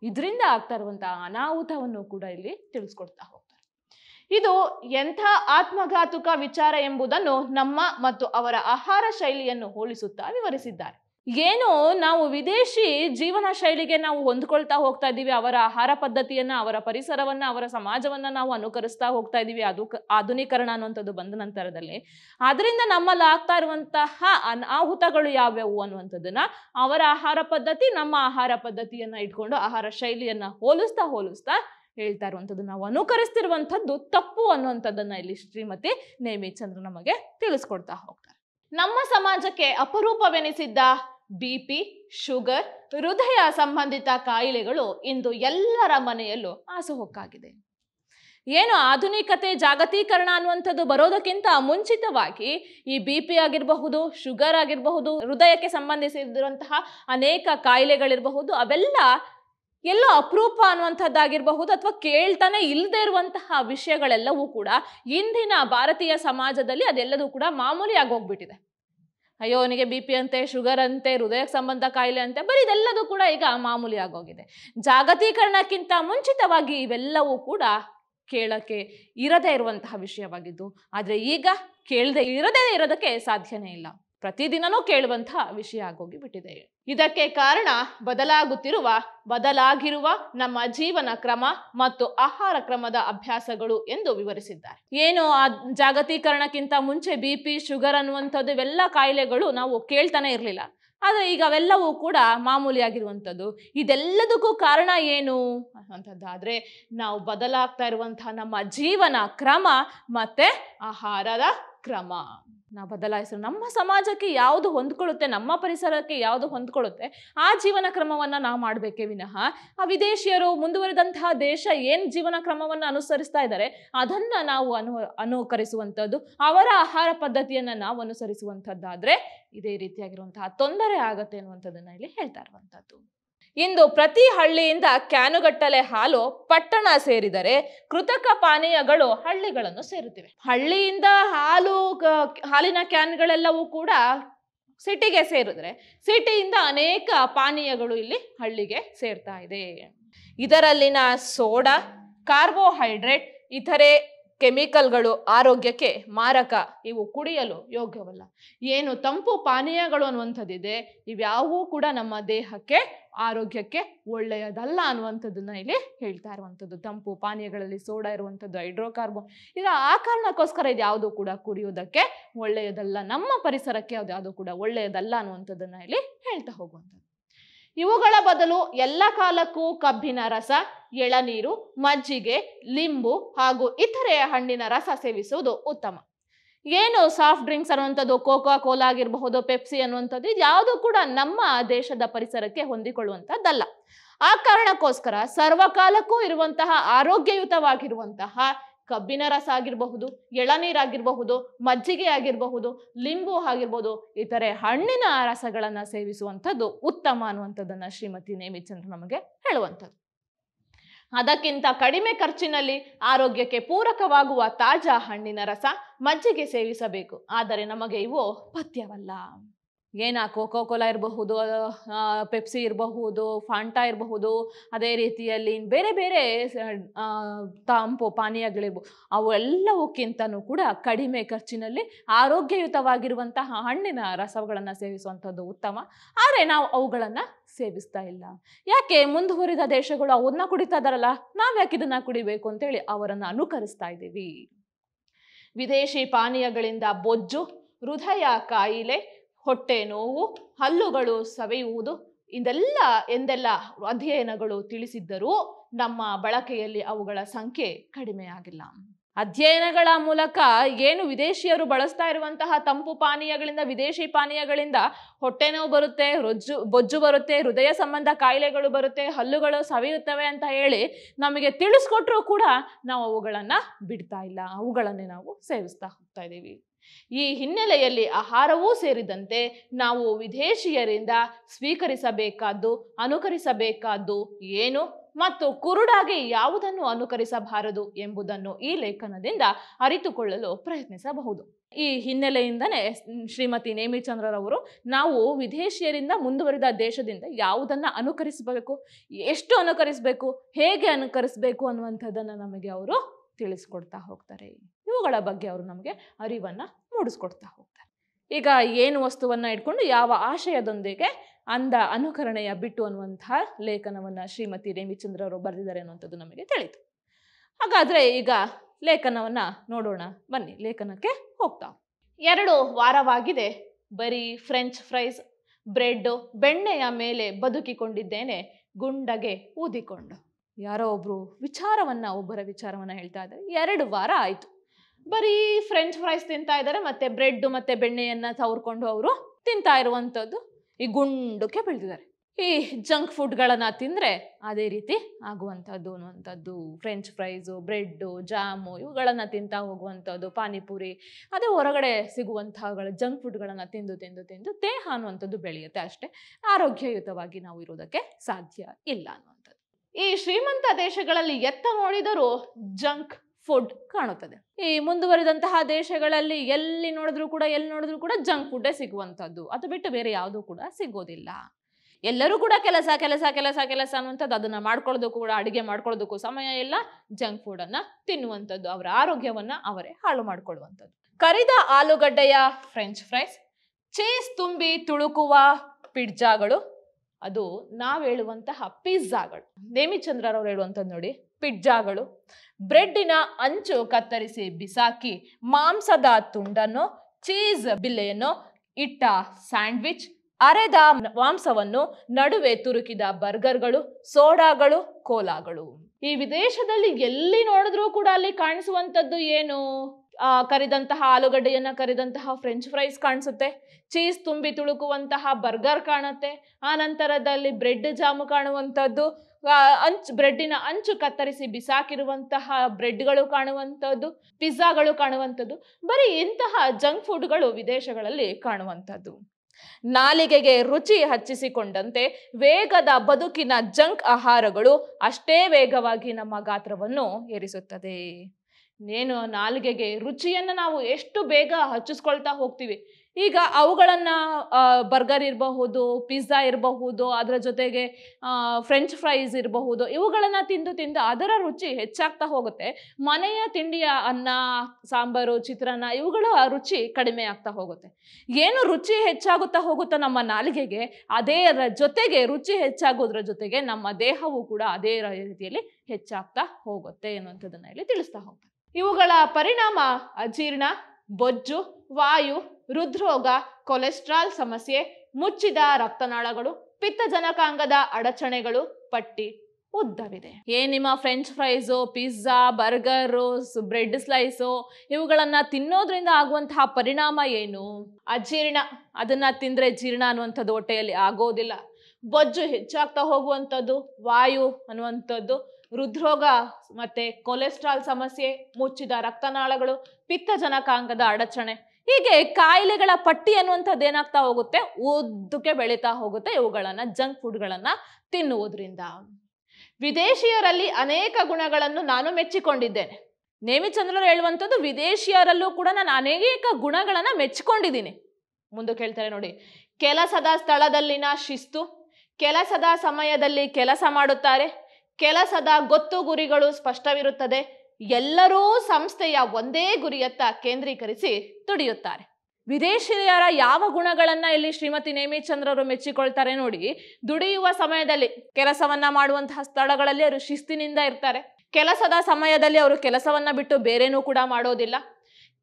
ಇದರಿಂದ ಆಗ್ತಾ ಇರುವಂಥ ಅನಾಹುತವನ್ನು ಕೂಡ ಇಲ್ಲಿ ತಿಳಿಸ್ಕೊಡ್ತಾ ಹೋಗ್ತೀವಿ ಇದು ಎಂಥ ಆತ್ಮಘಾತುಕ ವಿಚಾರ ಎಂಬುದನ್ನು ನಮ್ಮ ಮತ್ತು ಅವರ ಆಹಾರ ಶೈಲಿಯನ್ನು ಹೋಲಿಸುತ್ತಾ ವಿವರಿಸಿದ್ದಾರೆ ಏನು ನಾವು ವಿದೇಶಿ ಜೀವನ ಶೈಲಿಗೆ ನಾವು ಹೊಂದ್ಕೊಳ್ತಾ ಹೋಗ್ತಾ ಇದ್ದೀವಿ ಅವರ ಆಹಾರ ಪದ್ಧತಿಯನ್ನ ಅವರ ಪರಿಸರವನ್ನ ಅವರ ಸಮಾಜವನ್ನ ನಾವು ಅನುಕರಿಸ್ತಾ ಹೋಗ್ತಾ ಇದ್ದೀವಿ ಅದು ಆಧುನೀಕರಣ ಅನ್ನುವಂಥದ್ದು ಬಂದ ನಂತರದಲ್ಲಿ ಅದರಿಂದ ನಮ್ಮಲ್ಲಿ ಆಗ್ತಾ ಇರುವಂತಹ ಅನಾಹುತಗಳು ಯಾವ್ಯಾವು ಅನ್ನುವಂಥದ್ದನ್ನ ಅವರ ಆಹಾರ ಪದ್ಧತಿ ನಮ್ಮ ಆಹಾರ ಪದ್ಧತಿಯನ್ನ ಇಟ್ಕೊಂಡು ಆಹಾರ ಶೈಲಿಯನ್ನ ಹೋಲಿಸ್ತಾ ಹೋಲಿಸ್ತಾ ಹೇಳ್ತಾ ಇರುವಂಥದ್ದು ನಾವು ಅನುಕರಿಸ್ತಿರುವಂಥದ್ದು ತಪ್ಪು ಅನ್ನುವಂಥದ್ದನ್ನು ಇಲ್ಲಿ ಶ್ರೀಮತಿ ನೇಮಿ ಚಂದ್ರ ನಮಗೆ ತಿಳಿಸ್ಕೊಡ್ತಾ ಹೋಗ್ತಾರೆ ನಮ್ಮ ಸಮಾಜಕ್ಕೆ ಅಪರೂಪವೆನಿಸಿದ್ದ ಬಿ ಪಿ ಶುಗರ್ ಹೃದಯ ಸಂಬಂಧಿತ ಕಾಯಿಲೆಗಳು ಇಂದು ಎಲ್ಲರ ಮನೆಯಲ್ಲೂ ಹಾಸುಹೊಕ್ಕಾಗಿದೆ ಏನು ಆಧುನಿಕತೆ ಜಾಗತೀಕರಣ ಅನ್ನುವಂಥದ್ದು ಬರೋದಕ್ಕಿಂತ ಮುಂಚಿತವಾಗಿ ಈ ಬಿ ಪಿ ಆಗಿರಬಹುದು ಶುಗರ್ ಆಗಿರಬಹುದು ಹೃದಯಕ್ಕೆ ಸಂಬಂಧಿಸಿದಂತಹ ಅನೇಕ ಕಾಯಿಲೆಗಳಿರಬಹುದು ಅವೆಲ್ಲ ಎಲ್ಲೋ ಅಪರೂಪ ಅನ್ನುವಂಥದ್ದಾಗಿರಬಹುದು ಅಥವಾ ಕೇಳ್ತಾನೆ ಇಲ್ಲದೆ ಇರುವಂತಹ ವಿಷಯಗಳೆಲ್ಲವೂ ಕೂಡ ಇಂದಿನ ಭಾರತೀಯ ಸಮಾಜದಲ್ಲಿ ಅದೆಲ್ಲದೂ ಕೂಡ ಮಾಮೂಲಿ ಆಗೋಗ್ಬಿಟ್ಟಿದೆ ಅಯ್ಯೋ ಅವನಿಗೆ ಬಿ ಪಿ ಅಂತೆ ಶುಗರ್ ಅಂತೆ ಹೃದಯಕ್ಕೆ ಸಂಬಂಧ ಕಾಯಿಲೆ ಅಂತೆ ಬರೀ ಇದೆಲ್ಲದೂ ಕೂಡ ಈಗ ಮಾಮೂಲಿ ಆಗೋಗಿದೆ ಜಾಗತೀಕರಣಕ್ಕಿಂತ ಮುಂಚಿತವಾಗಿ ಇವೆಲ್ಲವೂ ಕೂಡ ಕೇಳಕ್ಕೆ ಇರದೇ ಇರುವಂತಹ ವಿಷಯವಾಗಿದ್ದು ಆದರೆ ಈಗ ಕೇಳದೆ ಇರದೇ ಇರೋದಕ್ಕೆ ಸಾಧ್ಯನೇ ಇಲ್ಲ ಪ್ರತಿದಿನನೂ ಕೇಳುವಂತಹ ವಿಷಯ ಆಗೋಗಿ ಇದಕ್ಕೆ ಕಾರಣ ಬದಲಾಗುತ್ತಿರುವ ಬದಲಾಗಿರುವ ನಮ್ಮ ಜೀವನ ಕ್ರಮ ಮತ್ತು ಆಹಾರ ಕ್ರಮದ ಅಭ್ಯಾಸಗಳು ಎಂದು ವಿವರಿಸಿದ್ದಾರೆ ಏನು ಆ ಜಾಗತೀಕರಣಕ್ಕಿಂತ ಮುಂಚೆ ಬಿ ಪಿ ಶುಗರ್ ಅನ್ನುವಂಥದ್ದು ಇವೆಲ್ಲ ಕಾಯಿಲೆಗಳು ನಾವು ಕೇಳ್ತಾನೆ ಇರಲಿಲ್ಲ ಆದರೆ ಈಗ ಅವೆಲ್ಲವೂ ಕೂಡ ಮಾಮೂಲಿಯಾಗಿರುವಂಥದ್ದು ಇದೆಲ್ಲದಕ್ಕೂ ಕಾರಣ ಏನು ಅನ್ನುವಂಥದ್ದಾದರೆ ನಾವು ಬದಲಾಗ್ತಾ ಇರುವಂತಹ ನಮ್ಮ ಜೀವನ ಕ್ರಮ ಮತ್ತು ಆಹಾರದ ಕ್ರಮ ನಾವು ಬದಲಾಯಿಸೋ ನಮ್ಮ ಸಮಾಜಕ್ಕೆ ಯಾವುದು ಹೊಂದ್ಕೊಳ್ಳುತ್ತೆ ನಮ್ಮ ಪರಿಸರಕ್ಕೆ ಯಾವುದು ಹೊಂದ್ಕೊಳ್ಳುತ್ತೆ ಆ ಜೀವನ ಕ್ರಮವನ್ನು ನಾವು ಮಾಡಬೇಕೇ ವಿನಃ ಆ ವಿದೇಶಿಯರು ಮುಂದುವರೆದಂತಹ ದೇಶ ಏನು ಜೀವನ ಕ್ರಮವನ್ನು ಅನುಸರಿಸ್ತಾ ಇದ್ದಾರೆ ಅದನ್ನು ನಾವು ಅನು ಅನುಕರಿಸುವಂಥದ್ದು ಅವರ ಆಹಾರ ಪದ್ಧತಿಯನ್ನು ನಾವು ಅನುಸರಿಸುವಂಥದ್ದಾದರೆ ಇದೇ ರೀತಿಯಾಗಿರುವಂತಹ ತೊಂದರೆ ಆಗುತ್ತೆ ಅನ್ನುವಂಥದ್ದನ್ನು ಇಲ್ಲಿ ಹೇಳ್ತಾ ಇರುವಂಥದ್ದು ಇಂದು ಪ್ರತಿ ಹಳ್ಳಿಯಿಂದ ಕ್ಯಾನುಗಟ್ಟಲೆ ಹಾಲು ಪಟ್ಟಣ ಸೇರಿದರೆ ಕೃತಕ ಪಾನೀಯಗಳು ಹಳ್ಳಿಗಳನ್ನು ಸೇರುತ್ತಿವೆ ಹಳ್ಳಿಯಿಂದ ಹಾಲು ಹಾಲಿನ ಕ್ಯಾನ್ಗಳೆಲ್ಲವೂ ಕೂಡ ಸಿಟಿಗೆ ಸೇರಿದ್ರೆ ಸಿಟಿಯಿಂದ ಅನೇಕ ಪಾನೀಯಗಳು ಇಲ್ಲಿ ಹಳ್ಳಿಗೆ ಸೇರ್ತಾ ಇದೆ ಇದರಲ್ಲಿನ ಸೋಡಾ ಕಾರ್ಬೋಹೈಡ್ರೇಟ್ ಇತರೆ ಕೆಮಿಕಲ್ಗಳು ಆರೋಗ್ಯಕ್ಕೆ ಮಾರಕ ಇವು ಕುಡಿಯಲು ಯೋಗ್ಯವಲ್ಲ ಏನು ತಂಪು ಪಾನೀಯಗಳು ಅನ್ನುವಂಥದ್ದಿದೆ ಇವ್ಯಾವೂ ಕೂಡ ನಮ್ಮ ದೇಹಕ್ಕೆ ಆರೋಗ್ಯಕ್ಕೆ ಒಳ್ಳೆಯದಲ್ಲ ಅನ್ನುವಂಥದ್ದನ್ನ ಇಲ್ಲಿ ಹೇಳ್ತಾ ಇರುವಂಥದ್ದು ತಂಪು ಪಾನೀಯಗಳಲ್ಲಿ ಸೋಡಾ ಇರುವಂಥದ್ದು ಹೈಡ್ರೋಕಾರ್ಬನ್ ಇದು ಆ ಕಾರಣಕ್ಕೋಸ್ಕರ ಇದು ಯಾವುದೂ ಕೂಡ ಕುಡಿಯೋದಕ್ಕೆ ಒಳ್ಳೆಯದಲ್ಲ ನಮ್ಮ ಪರಿಸರಕ್ಕೆ ಅದು ಯಾವುದೂ ಕೂಡ ಒಳ್ಳೆಯದಲ್ಲ ಅನ್ನುವಂಥದ್ದನ್ನ ಇಲ್ಲಿ ಹೇಳ್ತಾ ಹೋಗುವಂಥದ್ದು ಇವುಗಳ ಬದಲು ಎಲ್ಲ ಕಾಲಕ್ಕೂ ಕಬ್ಬಿನ ರಸ ಎಳನೀರು ಮಜ್ಜಿಗೆ ಲಿಂಬು ಹಾಗೂ ಇತರೆ ಹಣ್ಣಿನ ರಸ ಸೇವಿಸುವುದು ಉತ್ತಮ ಏನು ಸಾಫ್ಟ್ ಡ್ರಿಂಕ್ಸ್ ಅನ್ನುವಂಥದ್ದು ಕೋಕಾ ಕೋಲಾ ಆಗಿರಬಹುದು ಪೆಪ್ಸಿ ಅನ್ನುವಂಥದ್ದು ಯಾವುದು ಕೂಡ ನಮ್ಮ ದೇಶದ ಪರಿಸರಕ್ಕೆ ಹೊಂದಿಕೊಳ್ಳುವಂಥದ್ದಲ್ಲ ಆ ಕಾರಣಕ್ಕೋಸ್ಕರ ಸರ್ವಕಾಲಕ್ಕೂ ಇರುವಂತಹ ಆರೋಗ್ಯಯುತವಾಗಿರುವಂತಹ ಕಬ್ಬಿನ ರಸ ಆಗಿರಬಹುದು ಎಳನೀರಾಗಿರಬಹುದು ಮಜ್ಜಿಗೆ ಆಗಿರಬಹುದು ಲಿಂಬು ಆಗಿರ್ಬೋದು ಇತರೆ ಹಣ್ಣಿನ ರಸಗಳನ್ನು ಸೇವಿಸುವಂಥದ್ದು ಉತ್ತಮ ಅನ್ನುವಂಥದ್ದನ್ನು ಶ್ರೀಮತಿ ನೇಮಿಚಂದ್ರ ನಮಗೆ ಹೇಳುವಂಥದ್ದು ಅದಕ್ಕಿಂತ ಕಡಿಮೆ ಖರ್ಚಿನಲ್ಲಿ ಆರೋಗ್ಯಕ್ಕೆ ಪೂರಕವಾಗುವ ತಾಜಾ ಹಣ್ಣಿನ ರಸ ಮಜ್ಜಿಗೆ ಸೇವಿಸಬೇಕು ಆದರೆ ನಮಗೆ ಇವು ಪಥ್ಯವಲ್ಲ ಏನ ಆ ಕೋಕೋ ಕೋಲಾ ಇರಬಹುದು ಪೆಪ್ಸಿ ಇರಬಹುದು ಫಾಂಟಾ ಇರಬಹುದು ಅದೇ ರೀತಿಯಲ್ಲಿ ಬೇರೆ ಬೇರೆ ತಂಪು ಪಾನೀಯಗಳಿರ್ಬೋದು ಅವೆಲ್ಲವಕ್ಕಿಂತನೂ ಕೂಡ ಕಡಿಮೆ ಖರ್ಚಿನಲ್ಲಿ ಆರೋಗ್ಯಯುತವಾಗಿರುವಂತಹ ಹಣ್ಣಿನ ರಸಗಳನ್ನು ಸೇವಿಸುವಂಥದ್ದು ಉತ್ತಮ ಆದರೆ ನಾವು ಅವುಗಳನ್ನು ಸೇವಿಸ್ತಾ ಇಲ್ಲ ಯಾಕೆ ಮುಂದುವರಿದ ದೇಶಗಳು ಅವನ್ನ ಕುಡಿತಾ ಇದಾರಲ್ಲ ನಾವು ಯಾಕೆ ಇದನ್ನು ಕುಡಿಬೇಕು ಅಂತೇಳಿ ಅವರನ್ನು ಅನುಕರಿಸ್ತಾ ಇದ್ದೀವಿ ವಿದೇಶಿ ಪಾನೀಯಗಳಿಂದ ಬೊಜ್ಜು ಹೃದಯ ಕಾಯಿಲೆ ಹೊಟ್ಟೆ ನೋವು ಹಲ್ಲುಗಳು ಸವೆಯುವುದು ಇದೆಲ್ಲ ಎಂದೆಲ್ಲ ಅಧ್ಯಯನಗಳು ತಿಳಿಸಿದ್ದರೂ ನಮ್ಮ ಬಳಕೆಯಲ್ಲಿ ಅವುಗಳ ಸಂಖ್ಯೆ ಕಡಿಮೆಯಾಗಿಲ್ಲ ಅಧ್ಯಯನಗಳ ಮೂಲಕ ಏನು ವಿದೇಶಿಯರು ಬಳಸ್ತಾ ಇರುವಂತಹ ತಂಪು ಪಾನೀಯಗಳಿಂದ ವಿದೇಶಿ ಪಾನೀಯಗಳಿಂದ ಹೊಟ್ಟೆ ನೋವು ಬರುತ್ತೆ ರೊಜ್ಜು ಬೊಜ್ಜು ಬರುತ್ತೆ ಹೃದಯ ಸಂಬಂಧ ಕಾಯಿಲೆಗಳು ಬರುತ್ತೆ ಹಲ್ಲುಗಳು ಸವಿಯುತ್ತವೆ ಅಂತ ಹೇಳಿ ನಮಗೆ ತಿಳಿಸ್ಕೊಟ್ರೂ ಕೂಡ ನಾವು ಅವುಗಳನ್ನು ಬಿಡ್ತಾ ಇಲ್ಲ ಅವುಗಳನ್ನೇ ನಾವು ಸೇವಿಸ್ತಾ ಹೋಗ್ತಾ ಇದ್ದೀವಿ ಈ ಹಿನ್ನೆಲೆಯಲ್ಲಿ ಆಹಾರವೂ ಸೇರಿದಂತೆ ನಾವು ವಿದೇಶಿಯರಿಂದ ಸ್ವೀಕರಿಸಬೇಕಾದ್ದು ಅನುಕರಿಸಬೇಕಾದ್ದು ಏನು ಮತ್ತು ಕುರುಡಾಗಿ ಯಾವುದನ್ನು ಅನುಕರಿಸಬಾರದು ಎಂಬುದನ್ನು ಈ ಲೇಖನದಿಂದ ಅರಿತುಕೊಳ್ಳಲು ಪ್ರಯತ್ನಿಸಬಹುದು ಈ ಹಿನ್ನೆಲೆಯಿಂದನೇ ಶ್ರೀಮತಿ ನೇಮಿಚಂದ್ರರವರು ನಾವು ವಿದೇಶಿಯರಿಂದ ಮುಂದುವರಿದ ದೇಶದಿಂದ ಯಾವುದನ್ನು ಅನುಕರಿಸಬೇಕು ಎಷ್ಟು ಅನುಕರಿಸಬೇಕು ಹೇಗೆ ಅನುಕರಿಸಬೇಕು ಅನ್ನುವಂಥದ್ದನ್ನು ನಮಗೆ ಅವರು ತಿಳಿಸ್ಕೊಡ್ತಾ ಹೋಗ್ತಾರೆ ಇವುಗಳ ಬಗ್ಗೆ ಅವರು ನಮಗೆ ಅರಿವನ್ನು ಮೂಡಿಸ್ಕೊಡ್ತಾ ಹೋಗ್ತಾರೆ ಈಗ ಏನು ವಸ್ತುವನ್ನು ಇಟ್ಕೊಂಡು ಯಾವ ಆಶಯದೊಂದಿಗೆ ಅಂದ ಅನುಕರಣೆಯ ಬಿಟ್ಟು ಅನ್ನುವಂತಹ ಲೇಖನವನ್ನು ಶ್ರೀಮತಿ ರೇಮಿಚಂದ್ರ ಅವರು ಬರೆದಿದ್ದಾರೆ ಅನ್ನುವಂಥದ್ದು ನಮಗೆ ತಿಳಿತು ಹಾಗಾದರೆ ಈಗ ಲೇಖನವನ್ನು ನೋಡೋಣ ಬನ್ನಿ ಲೇಖನಕ್ಕೆ ಹೋಗ್ತಾ ಎರಡು ವಾರವಾಗಿದೆ ಬರೀ ಫ್ರೆಂಚ್ ಫ್ರೈಸ್ ಬ್ರೆಡ್ ಬೆಣ್ಣೆಯ ಮೇಲೆ ಬದುಕಿಕೊಂಡಿದ್ದೇನೆ ಗುಂಡಗೆ ಊದಿಕೊಂಡು ಯಾರೋ ಒಬ್ಬರು ವಿಚಾರವನ್ನು ಒಬ್ಬರ ವಿಚಾರವನ್ನು ಹೇಳ್ತಾ ಇದ್ದಾರೆ ಎರಡು ವಾರ ಆಯಿತು ಬರೀ ಫ್ರೆಂಚ್ ಫ್ರೈಸ್ ತಿಂತಾ ಇದ್ದಾರೆ ಮತ್ತು ಬ್ರೆಡ್ ಮತ್ತು ಬೆಣ್ಣೆಯನ್ನು ತವರ್ಕೊಂಡು ಅವರು ತಿಂತಾ ಇರುವಂಥದ್ದು ಈ ಗುಂಡಕ್ಕೆ ಬೆಳೆದಿದ್ದಾರೆ ಈ ಜಂಕ್ ಫುಡ್ಗಳನ್ನು ತಿಂದರೆ ಅದೇ ರೀತಿ ಆಗುವಂಥದ್ದು ಅನ್ನುವಂಥದ್ದು ಫ್ರೆಂಚ್ ಫ್ರೈಸು ಬ್ರೆಡ್ಡು ಜಾಮು ಇವುಗಳನ್ನು ತಿಂತಾ ಹೋಗುವಂಥದ್ದು ಪಾನಿಪುರಿ ಅದೇ ಹೊರಗಡೆ ಸಿಗುವಂಥಗಳು ಜಂಕ್ ಫುಡ್ಗಳನ್ನು ತಿಂದು ತಿಂದು ತಿಂದು ದೇಹ ಅನ್ನುವಂಥದ್ದು ಬೆಳೆಯುತ್ತೆ ಅಷ್ಟೇ ಆರೋಗ್ಯಯುತವಾಗಿ ನಾವು ಇರೋದಕ್ಕೆ ಸಾಧ್ಯ ಇಲ್ಲ ಅನ್ನೋದು ಈ ಶ್ರೀಮಂತ ದೇಶಗಳಲ್ಲಿ ಎತ್ತ ನೋಡಿದರೂ ಜಂಕ್ ಫುಡ್ ಕಾಣುತ್ತದೆ ಈ ಮುಂದುವರೆದಂತಹ ದೇಶಗಳಲ್ಲಿ ಎಲ್ಲಿ ನೋಡಿದ್ರು ಕೂಡ ಎಲ್ಲಿ ನೋಡಿದ್ರು ಕೂಡ ಜಂಕ್ ಫುಡ್ಡೇ ಸಿಗುವಂಥದ್ದು ಅದು ಬಿಟ್ಟು ಬೇರೆ ಯಾವುದೂ ಕೂಡ ಸಿಗೋದಿಲ್ಲ ಎಲ್ಲರೂ ಕೂಡ ಕೆಲಸ ಕೆಲಸ ಕೆಲಸ ಕೆಲಸ ಅನ್ನುವಂಥದ್ದು ಅದನ್ನು ಮಾಡ್ಕೊಳ್ಳೋದಕ್ಕೂ ಕೂಡ ಅಡುಗೆ ಮಾಡ್ಕೊಳ್ಳೋದಕ್ಕೂ ಸಮಯ ಇಲ್ಲ ಜಂಕ್ ಫುಡ್ ತಿನ್ನುವಂಥದ್ದು ಅವರ ಆರೋಗ್ಯವನ್ನ ಅವರೇ ಹಾಳು ಮಾಡಿಕೊಳ್ಳುವಂಥದ್ದು ಕರಿದ ಆಲೂಗಡ್ಡೆಯ ಫ್ರೆಂಚ್ ಫ್ರೈಸ್ ಚೀಸ್ ತುಂಬಿ ತುಳುಕುವ ಪಿಜ್ಜಾಗಳು ಅದು ನಾವು ಹೇಳುವಂತಹ ಪಿಜ್ಜಾಗಳು ನೇಮಿಚಂದ್ರರವ್ರು ಹೇಳುವಂಥದ್ದು ನೋಡಿ ಪಿಜ್ಜಾಗಳು ಬ್ರೆಡ್ಡಿನ ಅಂಚು ಕತ್ತರಿಸಿ ಬಿಸಾಕಿ ಮಾಂಸದ ತುಂಡನ್ನು ಚೀಸ್ ಬಿಲ್ಲೆಯನ್ನು ಇಟ್ಟ ಸ್ಯಾಂಡ್ವಿಚ್ ಅರೆದ ಮಾಂಸವನ್ನು ನಡುವೆ ತುರುಕಿದ ಬರ್ಗರ್ಗಳು ಸೋಡಾಗಳು ಕೋಲಾಗಳು ಈ ವಿದೇಶದಲ್ಲಿ ಎಲ್ಲಿ ನೋಡಿದ್ರೂ ಕೂಡ ಅಲ್ಲಿ ಕಾಣಿಸುವಂಥದ್ದು ಏನು ಕರಿದಂತಹ ಆಲೂಗಡ್ಡೆಯನ್ನು ಕರಿದಂತಹ ಫ್ರೆಂಚ್ ಫ್ರೈಸ್ ಕಾಣಿಸುತ್ತೆ ಚೀಸ್ ತುಂಬಿ ತುಳುಕುವಂತಹ ಬರ್ಗರ್ ಕಾಣುತ್ತೆ ಆ ನಂತರದಲ್ಲಿ ಬ್ರೆಡ್ ಜಾಮು ಕಾಣುವಂಥದ್ದು ಅಂಚು ಬ್ರೆಡ್ಡಿನ ಅಂಚು ಕತ್ತರಿಸಿ ಬಿಸಾಕಿರುವಂತಹ ಬ್ರೆಡ್ಗಳು ಕಾಣುವಂಥದ್ದು ಪಿಜ್ಜಾಗಳು ಕಾಣುವಂಥದ್ದು ಬರೀ ಇಂತಹ ಜಂಕ್ ಫುಡ್ಗಳು ವಿದೇಶಗಳಲ್ಲಿ ಕಾಣುವಂಥದ್ದು ನಾಲಿಗೆಗೆ ರುಚಿ ಹಚ್ಚಿಸಿಕೊಂಡಂತೆ ವೇಗದ ಬದುಕಿನ ಜಂಕ್ ಆಹಾರಗಳು ಅಷ್ಟೇ ವೇಗವಾಗಿ ನಮ್ಮ ಗಾತ್ರವನ್ನು ಏರಿಸುತ್ತದೆ ಏನು ನಾಲಿಗೆಗೆ ರುಚಿಯನ್ನು ನಾವು ಎಷ್ಟು ಬೇಗ ಹಚ್ಚಿಸ್ಕೊಳ್ತಾ ಹೋಗ್ತೀವಿ ಈಗ ಅವುಗಳನ್ನು ಬರ್ಗರ್ ಇರಬಹುದು ಪಿಜ್ಜಾ ಇರಬಹುದು ಅದರ ಜೊತೆಗೆ ಫ್ರೆಂಚ್ ಫ್ರೈಸ್ ಇರಬಹುದು ಇವುಗಳನ್ನು ತಿಂದು ತಿಂದು ಅದರ ರುಚಿ ಹೆಚ್ಚಾಗ್ತಾ ಹೋಗುತ್ತೆ ಮನೆಯ ತಿಂಡಿಯ ಅನ್ನ ಸಾಂಬಾರು ಚಿತ್ರಾನ್ನ ಇವುಗಳ ರುಚಿ ಕಡಿಮೆ ಆಗ್ತಾ ಹೋಗುತ್ತೆ ಏನು ರುಚಿ ಹೆಚ್ಚಾಗುತ್ತಾ ಹೋಗುತ್ತೋ ನಮ್ಮ ನಾಲಿಗೆಗೆ ಅದೇ ರ ಜೊತೆಗೆ ರುಚಿ ಹೆಚ್ಚಾಗೋದ್ರ ಜೊತೆಗೆ ನಮ್ಮ ದೇಹವು ಕೂಡ ಅದೇ ರೀತಿಯಲ್ಲಿ ಹೆಚ್ಚಾಗ್ತಾ ಹೋಗುತ್ತೆ ಅನ್ನುವಂಥದ್ದನ್ನು ಇಲ್ಲಿ ತಿಳಿಸ್ತಾ ಹೋಗ್ತಾರೆ ಇವುಗಳ ಪರಿಣಾಮ ಅಜೀರ್ಣ ಬೊಜ್ಜು ವಾಯು ಹೃದ್ರೋಗ ಕೊಲೆಸ್ಟ್ರಾಲ್ ಸಮಸ್ಯೆ ಮುಚ್ಚಿದ ರಕ್ತನಾಳಗಳು ಪಿತ್ತಜನಕಾಂಗದ ಅಡಚಣೆಗಳು ಪಟ್ಟಿ ಉದ್ದವಿದೆ ಏ ನಿಮ್ಮ French fries pizza burger bread slice ಇವುಗಳನ್ನ ತಿನ್ನೋದ್ರಿಂದ ಆಗುವಂತಹ ಪರಿಣಾಮ ಏನು ಅಜೀರ್ಣ ಅದನ್ನ ತಿಂದ್ರೆ ಜೀರ್ಣ ಅನ್ನುವಂಥದ್ದು ಹೊಟ್ಟೆಯಲ್ಲಿ ಆಗೋದಿಲ್ಲ ಬೊಜ್ಜು ಹೆಚ್ಚಾಗ್ತಾ ಹೋಗುವಂಥದ್ದು ವಾಯು ಅನ್ನುವಂಥದ್ದು ಹೃದ್ರೋಗ ಮತ್ತೆ ಕೊಲೆಸ್ಟ್ರಾಲ್ ಸಮಸ್ಯೆ ಮುಚ್ಚಿದ ರಕ್ತನಾಳಗಳು ಪಿತ್ತಜನಕಾಂಗದ ಅಡಚಣೆ ಹೀಗೆ ಕಾಯಿಲೆಗಳ ಪಟ್ಟಿ ಅನ್ನುವಂಥದ್ದು ಏನಾಗ್ತಾ ಹೋಗುತ್ತೆ ಉದ್ದಕ್ಕೆ ಬೆಳೀತಾ ಹೋಗುತ್ತೆ ಇವುಗಳನ್ನ ಜಂಕ್ ಫುಡ್ಗಳನ್ನ ತಿನ್ನುವುದರಿಂದ ವಿದೇಶಿಯರಲ್ಲಿ ಅನೇಕ ಗುಣಗಳನ್ನು ನಾನು ಮೆಚ್ಚಿಕೊಂಡಿದ್ದೇನೆ ನೇಮಿಚಂದ್ರರು ಹೇಳುವಂಥದ್ದು ವಿದೇಶಿಯರಲ್ಲೂ ಕೂಡ ನಾನು ಅನೇಕ ಗುಣಗಳನ್ನು ಮೆಚ್ಚಿಕೊಂಡಿದ್ದೀನಿ ಮುಂದಕ್ಕೆ ಹೇಳ್ತಾರೆ ನೋಡಿ ಕೆಲಸದ ಸ್ಥಳದಲ್ಲಿನ ಶಿಸ್ತು ಕೆಲಸದ ಸಮಯದಲ್ಲಿ ಕೆಲಸ ಮಾಡುತ್ತಾರೆ ಕೆಲಸದ ಗೊತ್ತು ಗುರಿಗಳು ಸ್ಪಷ್ಟವಿರುತ್ತದೆ ಎಲ್ಲರೂ ಸಂಸ್ಥೆಯ ಒಂದೇ ಗುರಿಯತ್ತ ಕೇಂದ್ರೀಕರಿಸಿ ದುಡಿಯುತ್ತಾರೆ ವಿದೇಶಿಯರ ಯಾವ ಗುಣಗಳನ್ನ ಇಲ್ಲಿ ಶ್ರೀಮತಿ ನೇಮಿಚಂದ್ರರು ಮೆಚ್ಚಿಕೊಳ್ತಾರೆ ನೋಡಿ ದುಡಿಯುವ ಸಮಯದಲ್ಲಿ ಕೆಲಸವನ್ನ ಮಾಡುವಂತಹ ಸ್ಥಳಗಳಲ್ಲಿ ಅವರು ಶಿಸ್ತಿನಿಂದ ಇರ್ತಾರೆ ಕೆಲಸದ ಸಮಯದಲ್ಲಿ ಅವರು ಕೆಲಸವನ್ನ ಬಿಟ್ಟು ಬೇರೇನೂ ಕೂಡ ಮಾಡೋದಿಲ್ಲ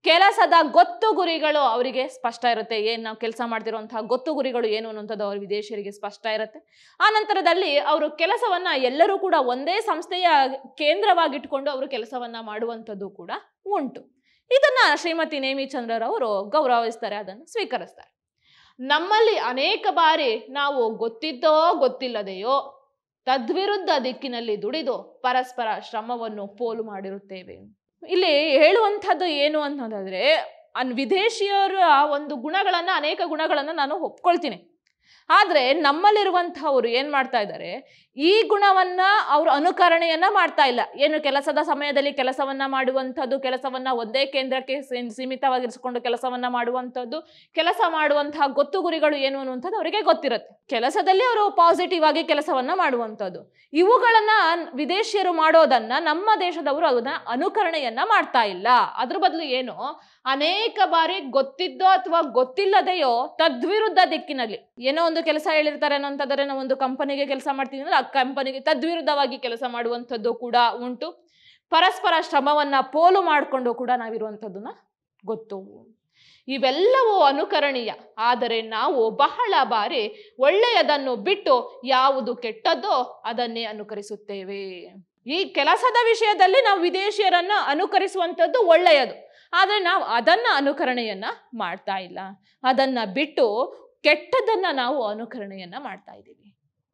ಕೆಲಸದ ಗೊತ್ತು ಗುರಿಗಳು ಅವರಿಗೆ ಸ್ಪಷ್ಟ ಇರುತ್ತೆ ಏನು ನಾವು ಕೆಲಸ ಮಾಡ್ತಿರುವಂತಹ ಗೊತ್ತು ಗುರಿಗಳು ಏನು ಅನ್ನುವಂಥದ್ದು ಅವ್ರ ವಿದೇಶಿಯರಿಗೆ ಸ್ಪಷ್ಟ ಇರುತ್ತೆ ಆ ನಂತರದಲ್ಲಿ ಅವರು ಕೆಲಸವನ್ನ ಎಲ್ಲರೂ ಕೂಡ ಒಂದೇ ಸಂಸ್ಥೆಯ ಕೇಂದ್ರವಾಗಿಟ್ಕೊಂಡು ಅವರು ಕೆಲಸವನ್ನ ಮಾಡುವಂಥದ್ದು ಕೂಡ ಉಂಟು ಇದನ್ನ ಶ್ರೀಮತಿ ನೇಮಿಚಂದ್ರರವರು ಗೌರವಿಸ್ತಾರೆ ಅದನ್ನು ಸ್ವೀಕರಿಸ್ತಾರೆ ನಮ್ಮಲ್ಲಿ ಅನೇಕ ಬಾರಿ ನಾವು ಗೊತ್ತಿದ್ದೋ ಗೊತ್ತಿಲ್ಲದೆಯೋ ತದ್ವಿರುದ್ಧ ದಿಕ್ಕಿನಲ್ಲಿ ದುಡಿದು ಪರಸ್ಪರ ಶ್ರಮವನ್ನು ಪೋಲು ಮಾಡಿರುತ್ತೇವೆ ಇಲ್ಲಿ ಹೇಳುವಂಥದ್ದು ಏನು ಅನ್ನೋದಾದರೆ ಅನ್ ವಿದೇಶಿಯರ ಒಂದು ಗುಣಗಳನ್ನ ಅನೇಕ ಗುಣಗಳನ್ನ ನಾನು ಒಪ್ಕೊಳ್ತೀನಿ ಆದರೆ ನಮ್ಮಲ್ಲಿರುವಂಥವ್ರು ಏನು ಮಾಡ್ತಾ ಇದ್ದಾರೆ ಈ ಗುಣವನ್ನ ಅವರು ಅನುಕರಣೆಯನ್ನ ಮಾಡ್ತಾ ಇಲ್ಲ ಏನು ಕೆಲಸದ ಸಮಯದಲ್ಲಿ ಕೆಲಸವನ್ನ ಮಾಡುವಂಥದ್ದು ಕೆಲಸವನ್ನ ಒಂದೇ ಕೇಂದ್ರಕ್ಕೆ ಸೀಮಿತವಾಗಿರಿಸಿಕೊಂಡು ಕೆಲಸವನ್ನ ಮಾಡುವಂಥದ್ದು ಕೆಲಸ ಮಾಡುವಂತಹ ಗೊತ್ತು ಗುರಿಗಳು ಏನು ಅನ್ನುವಂಥದ್ದು ಅವರಿಗೆ ಗೊತ್ತಿರುತ್ತೆ ಕೆಲಸದಲ್ಲಿ ಅವರು ಪಾಸಿಟಿವ್ ಆಗಿ ಕೆಲಸವನ್ನ ಮಾಡುವಂಥದ್ದು ಇವುಗಳನ್ನ ವಿದೇಶಿಯರು ಮಾಡೋದನ್ನ ನಮ್ಮ ದೇಶದವರು ಅದನ್ನ ಅನುಕರಣೆಯನ್ನ ಮಾಡ್ತಾ ಇಲ್ಲ ಅದ್ರ ಬದಲು ಏನು ಅನೇಕ ಬಾರಿ ಗೊತ್ತಿದ್ದೋ ಅಥವಾ ಗೊತ್ತಿಲ್ಲದೆಯೋ ತದ್ವಿರುದ್ಧ ದಿಕ್ಕಿನಲ್ಲಿ ಏನೋ ಒಂದು ಕೆಲಸ ಹೇಳಿರ್ತಾರೆ ಅನ್ನೋಂಥದ್ರೆ ನಾವು ಒಂದು ಕಂಪನಿಗೆ ಕೆಲಸ ಮಾಡ್ತೀವಿ ಅಂದ್ರೆ ಕಂಪನಿಗೆ ತದ್ವಿರುದ್ಧವಾಗಿ ಕೆಲಸ ಮಾಡುವಂಥದ್ದು ಕೂಡ ಉಂಟು ಪರಸ್ಪರ ಶ್ರಮವನ್ನ ಪೋಲು ಮಾಡಿಕೊಂಡು ಕೂಡ ನಾವಿರುವಂಥದ್ದನ್ನ ಗೊತ್ತು ಇವೆಲ್ಲವೂ ಅನುಕರಣೀಯ ಆದರೆ ನಾವು ಬಹಳ ಬಾರಿ ಒಳ್ಳೆಯದನ್ನು ಬಿಟ್ಟು ಯಾವುದು ಕೆಟ್ಟದ್ದೋ ಅದನ್ನೇ ಅನುಕರಿಸುತ್ತೇವೆ ಈ ಕೆಲಸದ ವಿಷಯದಲ್ಲಿ ನಾವು ವಿದೇಶಿಯರನ್ನ ಅನುಕರಿಸುವಂಥದ್ದು ಒಳ್ಳೆಯದು ಆದರೆ ನಾವು ಅದನ್ನ ಅನುಕರಣೆಯನ್ನ ಮಾಡ್ತಾ ಇಲ್ಲ ಅದನ್ನ ಬಿಟ್ಟು ಕೆಟ್ಟದನ್ನ ನಾವು ಅನುಕರಣೆಯನ್ನ ಮಾಡ್ತಾ ಇದ್ದೀವಿ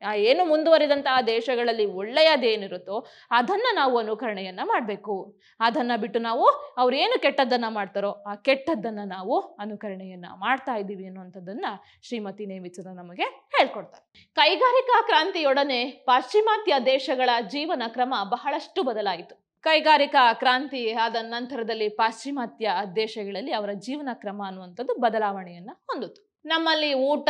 ಆ ಏನು ಮುಂದುವರಿದಂತಹ ದೇಶಗಳಲ್ಲಿ ಒಳ್ಳೆಯದೇನಿರುತ್ತೋ ಅದನ್ನು ನಾವು ಅನುಕರಣೆಯನ್ನು ಮಾಡಬೇಕು ಅದನ್ನು ಬಿಟ್ಟು ನಾವು ಅವ್ರೇನು ಕೆಟ್ಟದ್ದನ್ನು ಮಾಡ್ತಾರೋ ಆ ಕೆಟ್ಟದ್ದನ್ನು ನಾವು ಅನುಕರಣೆಯನ್ನು ಮಾಡ್ತಾ ಇದ್ದೀವಿ ಅನ್ನುವಂಥದ್ದನ್ನು ಶ್ರೀಮತಿ ನೇಮಿಚನ ನಮಗೆ ಹೇಳ್ಕೊಡ್ತಾರೆ ಕೈಗಾರಿಕಾ ಕ್ರಾಂತಿಯೊಡನೆ ಪಾಶ್ಚಿಮಾತ್ಯ ದೇಶಗಳ ಜೀವನ ಕ್ರಮ ಬಹಳಷ್ಟು ಬದಲಾಯಿತು ಕೈಗಾರಿಕಾ ಕ್ರಾಂತಿ ಆದ ನಂತರದಲ್ಲಿ ಪಾಶ್ಚಿಮಾತ್ಯ ದೇಶಗಳಲ್ಲಿ ಅವರ ಜೀವನ ಕ್ರಮ ಅನ್ನುವಂಥದ್ದು ಬದಲಾವಣೆಯನ್ನು ಹೊಂದಿತು ನಮ್ಮಲ್ಲಿ ಊಟ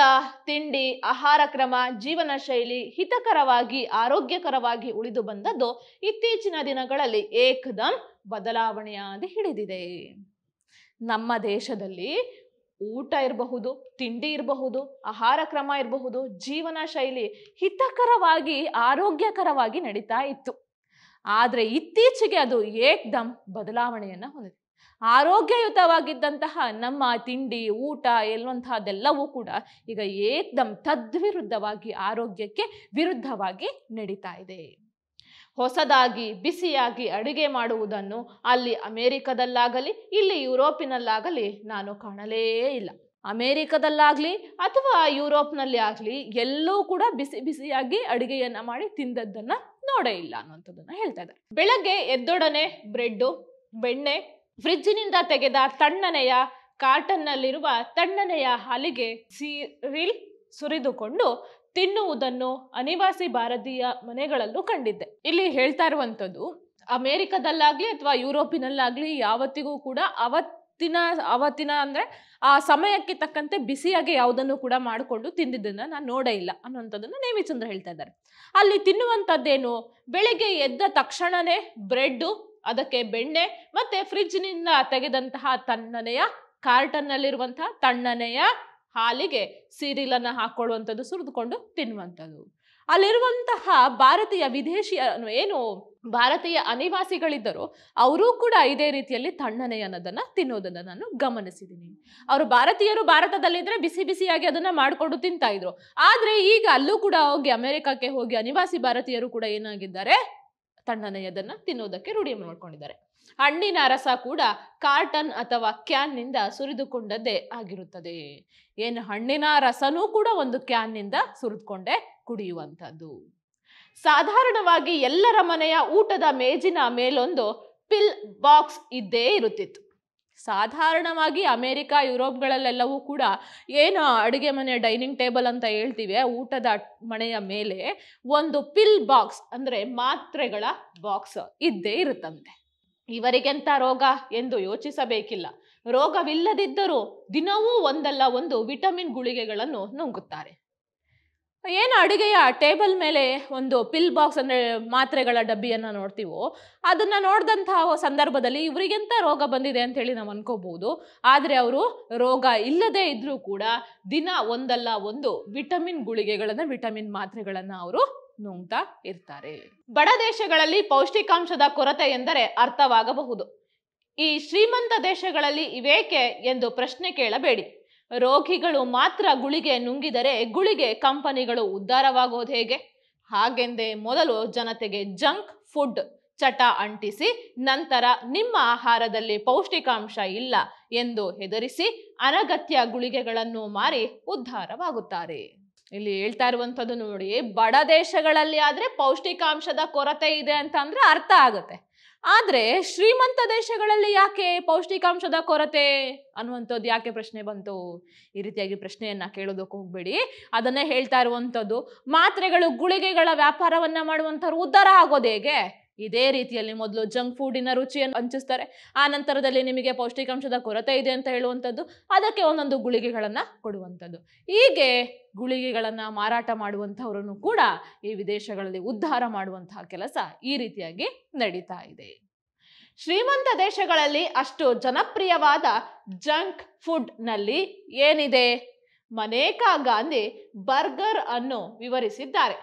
ತಿಂಡಿ ಆಹಾರ ಕ್ರಮ ಜೀವನ ಶೈಲಿ ಹಿತಕರವಾಗಿ ಆರೋಗ್ಯಕರವಾಗಿ ಉಳಿದು ಬಂದದ್ದು ಇತ್ತೀಚಿನ ದಿನಗಳಲ್ಲಿ ಏಕದಂ ಬದಲಾವಣೆಯಾಗಿ ಹಿಡಿದಿದೆ ನಮ್ಮ ದೇಶದಲ್ಲಿ ಊಟ ಇರಬಹುದು ತಿಂಡಿ ಇರಬಹುದು ಆಹಾರ ಕ್ರಮ ಇರಬಹುದು ಜೀವನ ಶೈಲಿ ಹಿತಕರವಾಗಿ ಆರೋಗ್ಯಕರವಾಗಿ ನಡೀತಾ ಇತ್ತು ಆದರೆ ಇತ್ತೀಚೆಗೆ ಅದು ಏಕ್ದಮ್ ಬದಲಾವಣೆಯನ್ನು ಹೊಂದಿದೆ ಆರೋಗ್ಯಯುತವಾಗಿದ್ದಂತಹ ನಮ್ಮ ತಿಂಡಿ ಊಟ ಎಲ್ಲವಂತಹದೆಲ್ಲವೂ ಕೂಡ ಈಗ ಏಕದಂ ತದ್ವಿರುದ್ಧವಾಗಿ ಆರೋಗ್ಯಕ್ಕೆ ವಿರುದ್ಧವಾಗಿ ನಡೀತಾ ಇದೆ ಹೊಸದಾಗಿ ಬಿಸಿಯಾಗಿ ಅಡುಗೆ ಮಾಡುವುದನ್ನು ಅಲ್ಲಿ ಅಮೇರಿಕದಲ್ಲಾಗಲಿ ಇಲ್ಲಿ ಯುರೋಪಿನಲ್ಲಾಗಲಿ ನಾನು ಕಾಣಲೇ ಇಲ್ಲ ಅಮೇರಿಕದಲ್ಲಾಗಲಿ ಅಥವಾ ಯುರೋಪ್ನಲ್ಲಿ ಆಗಲಿ ಎಲ್ಲೂ ಕೂಡ ಬಿಸಿ ಬಿಸಿಯಾಗಿ ಅಡುಗೆಯನ್ನು ಮಾಡಿ ತಿಂದದ್ದನ್ನು ನೋಡೇ ಇಲ್ಲ ಅನ್ನುವಂಥದ್ದನ್ನು ಹೇಳ್ತಾ ಇದ್ದಾರೆ ಬೆಳಗ್ಗೆ ಎದ್ದೊಡನೆ ಬ್ರೆಡ್ಡು ಬೆಣ್ಣೆ ಫ್ರಿಜ್ನಿಂದ ತೆಗೆದ ತಣ್ಣನೆಯ ಕಾರ್ಟನ್ನಲ್ಲಿರುವ ತಣ್ಣನೆಯ ಹಾಲಿಗೆ ಸೀರಿಲ್ ಸುರಿದುಕೊಂಡು ತಿನ್ನುವುದನ್ನು ಅನಿವಾಸಿ ಭಾರತೀಯ ಮನೆಗಳಲ್ಲೂ ಕಂಡಿದ್ದೆ ಇಲ್ಲಿ ಹೇಳ್ತಾ ಇರುವಂಥದ್ದು ಅಮೇರಿಕದಲ್ಲಾಗ್ಲಿ ಅಥವಾ ಯುರೋಪಿನಲ್ಲಾಗ್ಲಿ ಯಾವತ್ತಿಗೂ ಕೂಡ ಅವತ್ತಿನ ಅವತ್ತಿನ ಅಂದ್ರೆ ಆ ಸಮಯಕ್ಕೆ ತಕ್ಕಂತೆ ಬಿಸಿಯಾಗಿ ಯಾವುದನ್ನು ಕೂಡ ಮಾಡಿಕೊಂಡು ತಿಂದಿದ್ದನ್ನು ನಾನು ನೋಡೇ ಇಲ್ಲ ಅನ್ನೋಂಥದ್ದನ್ನು ನೇಮಿಚಂದ್ರ ಹೇಳ್ತಾ ಇದ್ದಾರೆ ಅಲ್ಲಿ ತಿನ್ನುವಂಥದ್ದೇನು ಬೆಳಿಗ್ಗೆ ಎದ್ದ ತಕ್ಷಣನೇ ಬ್ರೆಡ್ಡು ಅದಕ್ಕೆ ಬೆಣ್ಣೆ ಮತ್ತೆ ಫ್ರಿಜ್ನಿಂದ ತೆಗೆದಂತಹ ತಣ್ಣನೆಯ ಕಾರ್ಟನ್ನಲ್ಲಿರುವಂತಹ ತಣ್ಣನೆಯ ಹಾಲಿಗೆ ಸೀರಿಲನ್ನು ಹಾಕೊಳ್ಳುವಂಥದ್ದು ಸುರಿದುಕೊಂಡು ತಿನ್ನುವಂಥದ್ದು ಅಲ್ಲಿರುವಂತಹ ಭಾರತೀಯ ವಿದೇಶಿಯನ್ನು ಏನು ಭಾರತೀಯ ಅನಿವಾಸಿಗಳಿದ್ದರು ಅವರೂ ಕೂಡ ಇದೇ ರೀತಿಯಲ್ಲಿ ತಣ್ಣನೆ ಅನ್ನೋದನ್ನು ತಿನ್ನೋದನ್ನು ನಾನು ಗಮನಿಸಿದ್ದೀನಿ ಅವರು ಭಾರತೀಯರು ಭಾರತದಲ್ಲಿದ್ದರೆ ಬಿಸಿ ಬಿಸಿಯಾಗಿ ಅದನ್ನು ಮಾಡಿಕೊಂಡು ತಿಂತಾ ಇದ್ರು ಆದರೆ ಈಗ ಅಲ್ಲೂ ಕೂಡ ಹೋಗಿ ಅಮೆರಿಕಕ್ಕೆ ಹೋಗಿ ಅನಿವಾಸಿ ಭಾರತೀಯರು ಕೂಡ ಏನಾಗಿದ್ದಾರೆ ತಣ್ಣನೆಯದನ್ನು ತಿನ್ನುವುದಕ್ಕೆ ತಿನ್ನೋದಕ್ಕೆ ರೂಢಿ ಮಾಡಿಕೊಂಡಿದ್ದಾರೆ ಹಣ್ಣಿನ ರಸ ಕೂಡ ಕಾರ್ಟನ್ ಅಥವಾ ನಿಂದ ಸುರಿದುಕೊಂಡದ್ದೇ ಆಗಿರುತ್ತದೆ ಏನು ಹಣ್ಣಿನ ರಸನೂ ಕೂಡ ಒಂದು ಕ್ಯಾನ್ನಿಂದ ಸುರಿದುಕೊಂಡೇ ಕುಡಿಯುವಂಥದ್ದು ಸಾಧಾರಣವಾಗಿ ಎಲ್ಲರ ಮನೆಯ ಊಟದ ಮೇಜಿನ ಮೇಲೊಂದು ಪಿಲ್ ಬಾಕ್ಸ್ ಇದ್ದೇ ಇರುತ್ತಿತ್ತು ಸಾಧಾರಣವಾಗಿ ಅಮೇರಿಕಾ ಯುರೋಪ್ಗಳಲ್ಲೆಲ್ಲವೂ ಕೂಡ ಏನು ಅಡುಗೆ ಮನೆ ಡೈನಿಂಗ್ ಟೇಬಲ್ ಅಂತ ಹೇಳ್ತೀವಿ ಊಟದ ಮನೆಯ ಮೇಲೆ ಒಂದು ಪಿಲ್ ಬಾಕ್ಸ್ ಅಂದರೆ ಮಾತ್ರೆಗಳ ಬಾಕ್ಸ್ ಇದ್ದೇ ಇರುತ್ತಂತೆ ಇವರಿಗೆಂತ ರೋಗ ಎಂದು ಯೋಚಿಸಬೇಕಿಲ್ಲ ರೋಗವಿಲ್ಲದಿದ್ದರೂ ದಿನವೂ ಒಂದಲ್ಲ ಒಂದು ವಿಟಮಿನ್ ಗುಳಿಗೆಗಳನ್ನು ನುಂಗುತ್ತಾರೆ ಏನು ಅಡುಗೆಯ ಟೇಬಲ್ ಮೇಲೆ ಒಂದು ಪಿಲ್ ಬಾಕ್ಸ್ ಅಂದರೆ ಮಾತ್ರೆಗಳ ಡಬ್ಬಿಯನ್ನು ನೋಡ್ತೀವೋ ಅದನ್ನು ನೋಡಿದಂತಹ ಸಂದರ್ಭದಲ್ಲಿ ಇವರಿಗೆಂತ ರೋಗ ಬಂದಿದೆ ಅಂತೇಳಿ ನಾವು ಅನ್ಕೋಬಹುದು ಆದರೆ ಅವರು ರೋಗ ಇಲ್ಲದೇ ಇದ್ದರೂ ಕೂಡ ದಿನ ಒಂದಲ್ಲ ಒಂದು ವಿಟಮಿನ್ ಗುಳಿಗೆಗಳನ್ನು ವಿಟಮಿನ್ ಮಾತ್ರೆಗಳನ್ನು ಅವರು ನುಂಗ್ತಾ ಇರ್ತಾರೆ ಬಡ ದೇಶಗಳಲ್ಲಿ ಪೌಷ್ಟಿಕಾಂಶದ ಕೊರತೆ ಎಂದರೆ ಅರ್ಥವಾಗಬಹುದು ಈ ಶ್ರೀಮಂತ ದೇಶಗಳಲ್ಲಿ ಇವೇಕೆ ಎಂದು ಪ್ರಶ್ನೆ ಕೇಳಬೇಡಿ ರೋಗಿಗಳು ಮಾತ್ರ ಗುಳಿಗೆ ನುಂಗಿದರೆ ಗುಳಿಗೆ ಕಂಪನಿಗಳು ಉದ್ಧಾರವಾಗೋದು ಹೇಗೆ ಹಾಗೆಂದೇ ಮೊದಲು ಜನತೆಗೆ ಜಂಕ್ ಫುಡ್ ಚಟ ಅಂಟಿಸಿ ನಂತರ ನಿಮ್ಮ ಆಹಾರದಲ್ಲಿ ಪೌಷ್ಟಿಕಾಂಶ ಇಲ್ಲ ಎಂದು ಹೆದರಿಸಿ ಅನಗತ್ಯ ಗುಳಿಗೆಗಳನ್ನು ಮಾರಿ ಉದ್ಧಾರವಾಗುತ್ತಾರೆ ಇಲ್ಲಿ ಹೇಳ್ತಾ ಇರುವಂಥದ್ದು ನೋಡಿ ಬಡ ದೇಶಗಳಲ್ಲಿ ಆದರೆ ಪೌಷ್ಟಿಕಾಂಶದ ಕೊರತೆ ಇದೆ ಅಂತ ಅರ್ಥ ಆಗುತ್ತೆ ಆದ್ರೆ ಶ್ರೀಮಂತ ದೇಶಗಳಲ್ಲಿ ಯಾಕೆ ಪೌಷ್ಟಿಕಾಂಶದ ಕೊರತೆ ಅನ್ನುವಂಥದ್ದು ಯಾಕೆ ಪ್ರಶ್ನೆ ಬಂತು ಈ ರೀತಿಯಾಗಿ ಪ್ರಶ್ನೆಯನ್ನ ಕೇಳೋದಕ್ಕೆ ಹೋಗ್ಬೇಡಿ ಅದನ್ನೇ ಹೇಳ್ತಾ ಇರುವಂಥದ್ದು ಮಾತ್ರೆಗಳು ಗುಳಿಗೆಗಳ ವ್ಯಾಪಾರವನ್ನ ಮಾಡುವಂಥವ್ರು ಉದ್ಧಾರ ಆಗೋದು ಹೇಗೆ ಇದೇ ರೀತಿಯಲ್ಲಿ ಮೊದಲು ಜಂಕ್ ಫುಡ್ಡಿನ ರುಚಿಯನ್ನು ಹಂಚಿಸ್ತಾರೆ ಆ ನಂತರದಲ್ಲಿ ನಿಮಗೆ ಪೌಷ್ಟಿಕಾಂಶದ ಕೊರತೆ ಇದೆ ಅಂತ ಹೇಳುವಂಥದ್ದು ಅದಕ್ಕೆ ಒಂದೊಂದು ಗುಳಿಗೆಗಳನ್ನು ಕೊಡುವಂಥದ್ದು ಹೀಗೆ ಗುಳಿಗೆಗಳನ್ನು ಮಾರಾಟ ಮಾಡುವಂಥವರನ್ನು ಕೂಡ ಈ ವಿದೇಶಗಳಲ್ಲಿ ಉದ್ಧಾರ ಮಾಡುವಂತಹ ಕೆಲಸ ಈ ರೀತಿಯಾಗಿ ನಡೀತಾ ಇದೆ ಶ್ರೀಮಂತ ದೇಶಗಳಲ್ಲಿ ಅಷ್ಟು ಜನಪ್ರಿಯವಾದ ಜಂಕ್ ಫುಡ್ನಲ್ಲಿ ಏನಿದೆ ಮನೇಕಾ ಗಾಂಧಿ ಬರ್ಗರ್ ಅನ್ನು ವಿವರಿಸಿದ್ದಾರೆ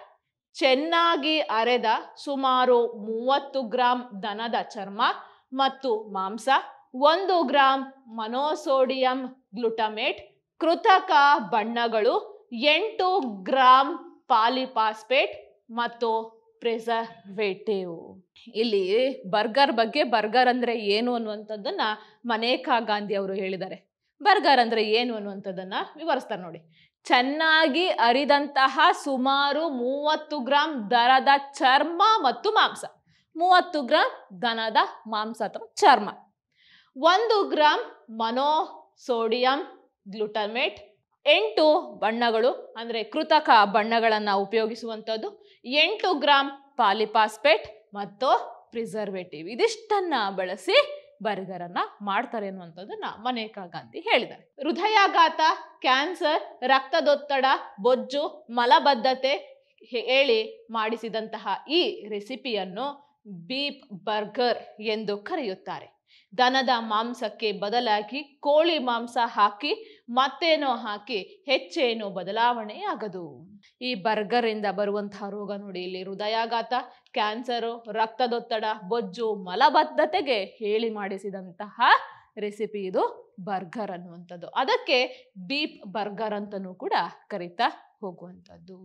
ಚೆನ್ನಾಗಿ ಅರೆದ ಸುಮಾರು ಮೂವತ್ತು ಗ್ರಾಂ ದನದ ಚರ್ಮ ಮತ್ತು ಮಾಂಸ ಒಂದು ಗ್ರಾಂ ಮನೋಸೋಡಿಯಂ ಗ್ಲುಟಮೇಟ್ ಕೃತಕ ಬಣ್ಣಗಳು ಎಂಟು ಗ್ರಾಂ ಪಾಲಿಪಾಸ್ಪೇಟ್ ಮತ್ತು ಪ್ರಿಸರ್ವೇಟಿವ್ ಇಲ್ಲಿ ಬರ್ಗರ್ ಬಗ್ಗೆ ಬರ್ಗರ್ ಅಂದ್ರೆ ಏನು ಅನ್ನುವಂಥದ್ದನ್ನ ಮನೇಕಾ ಗಾಂಧಿ ಅವರು ಹೇಳಿದ್ದಾರೆ ಬರ್ಗರ್ ಅಂದ್ರೆ ಏನು ಅನ್ನುವಂಥದ್ದನ್ನು ವಿವರಿಸ್ತಾರೆ ನೋಡಿ ಚೆನ್ನಾಗಿ ಅರಿದಂತಹ ಸುಮಾರು ಮೂವತ್ತು ಗ್ರಾಂ ದರದ ಚರ್ಮ ಮತ್ತು ಮಾಂಸ ಮೂವತ್ತು ಗ್ರಾಂ ದನದ ಮಾಂಸ ಅಥವಾ ಚರ್ಮ ಒಂದು ಗ್ರಾಂ ಮನೋ ಸೋಡಿಯಂ ಗ್ಲುಟಮೇಟ್ ಎಂಟು ಬಣ್ಣಗಳು ಅಂದರೆ ಕೃತಕ ಬಣ್ಣಗಳನ್ನು ಉಪಯೋಗಿಸುವಂಥದ್ದು ಎಂಟು ಗ್ರಾಂ ಪಾಲಿಪಾಸ್ಪೇಟ್ ಮತ್ತು ಪ್ರಿಸರ್ವೇಟಿವ್ ಇದಿಷ್ಟನ್ನು ಬಳಸಿ ಬರ್ಗರ್ ಅನ್ನ ಮಾಡ್ತಾರೆ ಅನ್ನುವಂಥದ್ದನ್ನ ಮನೇಕಾ ಗಾಂಧಿ ಹೇಳಿದ್ದಾರೆ ಹೃದಯಾಘಾತ ಕ್ಯಾನ್ಸರ್ ರಕ್ತದೊತ್ತಡ ಬೊಜ್ಜು ಮಲಬದ್ಧತೆ ಹೇಳಿ ಮಾಡಿಸಿದಂತಹ ಈ ರೆಸಿಪಿಯನ್ನು ಬೀಪ್ ಬರ್ಗರ್ ಎಂದು ಕರೆಯುತ್ತಾರೆ ದನದ ಮಾಂಸಕ್ಕೆ ಬದಲಾಗಿ ಕೋಳಿ ಮಾಂಸ ಹಾಕಿ ಮತ್ತೇನೋ ಹಾಕಿ ಹೆಚ್ಚೇನೋ ಬದಲಾವಣೆ ಆಗದು ಈ ಬರ್ಗರಿಂದ ಬರುವಂತಹ ರೋಗ ನೋಡಿ ಇಲ್ಲಿ ಹೃದಯಾಘಾತ ಕ್ಯಾನ್ಸರು ರಕ್ತದೊತ್ತಡ ಬೊಜ್ಜು ಮಲಬದ್ಧತೆಗೆ ಹೇಳಿ ಮಾಡಿಸಿದಂತಹ ರೆಸಿಪಿ ಇದು ಬರ್ಗರ್ ಅನ್ನುವಂಥದ್ದು ಅದಕ್ಕೆ ಬೀಪ್ ಬರ್ಗರ್ ಅಂತಲೂ ಕೂಡ ಕರೀತಾ ಹೋಗುವಂಥದ್ದು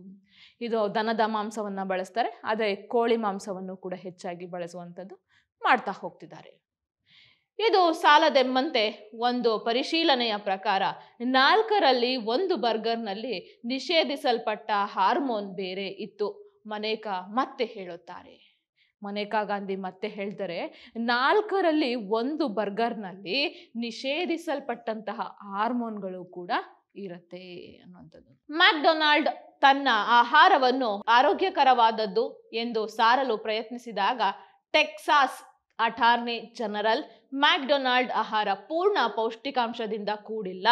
ಇದು ದನದ ಮಾಂಸವನ್ನು ಬಳಸ್ತಾರೆ ಆದರೆ ಕೋಳಿ ಮಾಂಸವನ್ನು ಕೂಡ ಹೆಚ್ಚಾಗಿ ಬಳಸುವಂಥದ್ದು ಮಾಡ್ತಾ ಹೋಗ್ತಿದ್ದಾರೆ ಇದು ಸಾಲದೆಂಬಂತೆ ಒಂದು ಪರಿಶೀಲನೆಯ ಪ್ರಕಾರ ನಾಲ್ಕರಲ್ಲಿ ಒಂದು ಬರ್ಗರ್ನಲ್ಲಿ ನಿಷೇಧಿಸಲ್ಪಟ್ಟ ಹಾರ್ಮೋನ್ ಬೇರೆ ಇತ್ತು ಮನೇಕಾ ಮತ್ತೆ ಹೇಳುತ್ತಾರೆ ಮನೇಕಾ ಗಾಂಧಿ ಮತ್ತೆ ಹೇಳ್ತಾರೆ ನಾಲ್ಕರಲ್ಲಿ ಒಂದು ಬರ್ಗರ್ನಲ್ಲಿ ನಿಷೇಧಿಸಲ್ಪಟ್ಟಂತಹ ಹಾರ್ಮೋನ್ಗಳು ಕೂಡ ಇರುತ್ತೆ ಅನ್ನುವಂಥದ್ದು ಮ್ಯಾಕ್ಡೊನಾಲ್ಡ್ ತನ್ನ ಆಹಾರವನ್ನು ಆರೋಗ್ಯಕರವಾದದ್ದು ಎಂದು ಸಾರಲು ಪ್ರಯತ್ನಿಸಿದಾಗ ಟೆಕ್ಸಾಸ್ ಅಟಾರ್ನಿ ಜನರಲ್ ಮ್ಯಾಕ್ಡೊನಾಲ್ಡ್ ಆಹಾರ ಪೂರ್ಣ ಪೌಷ್ಟಿಕಾಂಶದಿಂದ ಕೂಡಿಲ್ಲ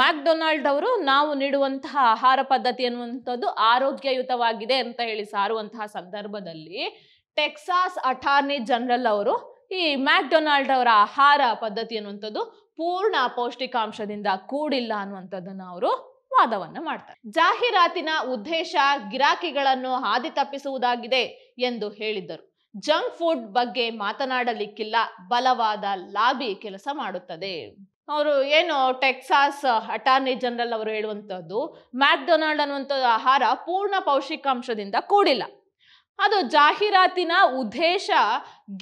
ಮ್ಯಾಕ್ಡೊನಾಲ್ಡ್ ಅವರು ನಾವು ನೀಡುವಂತಹ ಆಹಾರ ಪದ್ಧತಿ ಅನ್ನುವಂಥದ್ದು ಆರೋಗ್ಯಯುತವಾಗಿದೆ ಅಂತ ಹೇಳಿ ಸಾರುವಂತಹ ಸಂದರ್ಭದಲ್ಲಿ ಟೆಕ್ಸಾಸ್ ಅಟಾರ್ನಿ ಜನರಲ್ ಅವರು ಈ ಮ್ಯಾಕ್ಡೊನಾಲ್ಡ್ ಅವರ ಆಹಾರ ಪದ್ಧತಿ ಅನ್ನುವಂಥದ್ದು ಪೂರ್ಣ ಪೌಷ್ಟಿಕಾಂಶದಿಂದ ಕೂಡಿಲ್ಲ ಅನ್ನುವಂಥದ್ದನ್ನು ಅವರು ವಾದವನ್ನು ಮಾಡ್ತಾರೆ ಜಾಹೀರಾತಿನ ಉದ್ದೇಶ ಗಿರಾಕಿಗಳನ್ನು ಹಾದಿ ತಪ್ಪಿಸುವುದಾಗಿದೆ ಎಂದು ಹೇಳಿದ್ದರು ಜಂಕ್ ಫುಡ್ ಬಗ್ಗೆ ಮಾತನಾಡಲಿಕ್ಕಿಲ್ಲ ಬಲವಾದ ಲಾಬಿ ಕೆಲಸ ಮಾಡುತ್ತದೆ ಅವರು ಏನು ಟೆಕ್ಸಾಸ್ ಅಟಾರ್ನಿ ಜನರಲ್ ಅವರು ಹೇಳುವಂಥದ್ದು ಮ್ಯಾಕ್ಡೊನಾಲ್ಡ್ ಅನ್ನುವಂಥದ್ದು ಆಹಾರ ಪೂರ್ಣ ಪೌಷ್ಟಿಕಾಂಶದಿಂದ ಕೂಡಿಲ್ಲ ಅದು ಜಾಹೀರಾತಿನ ಉದ್ದೇಶ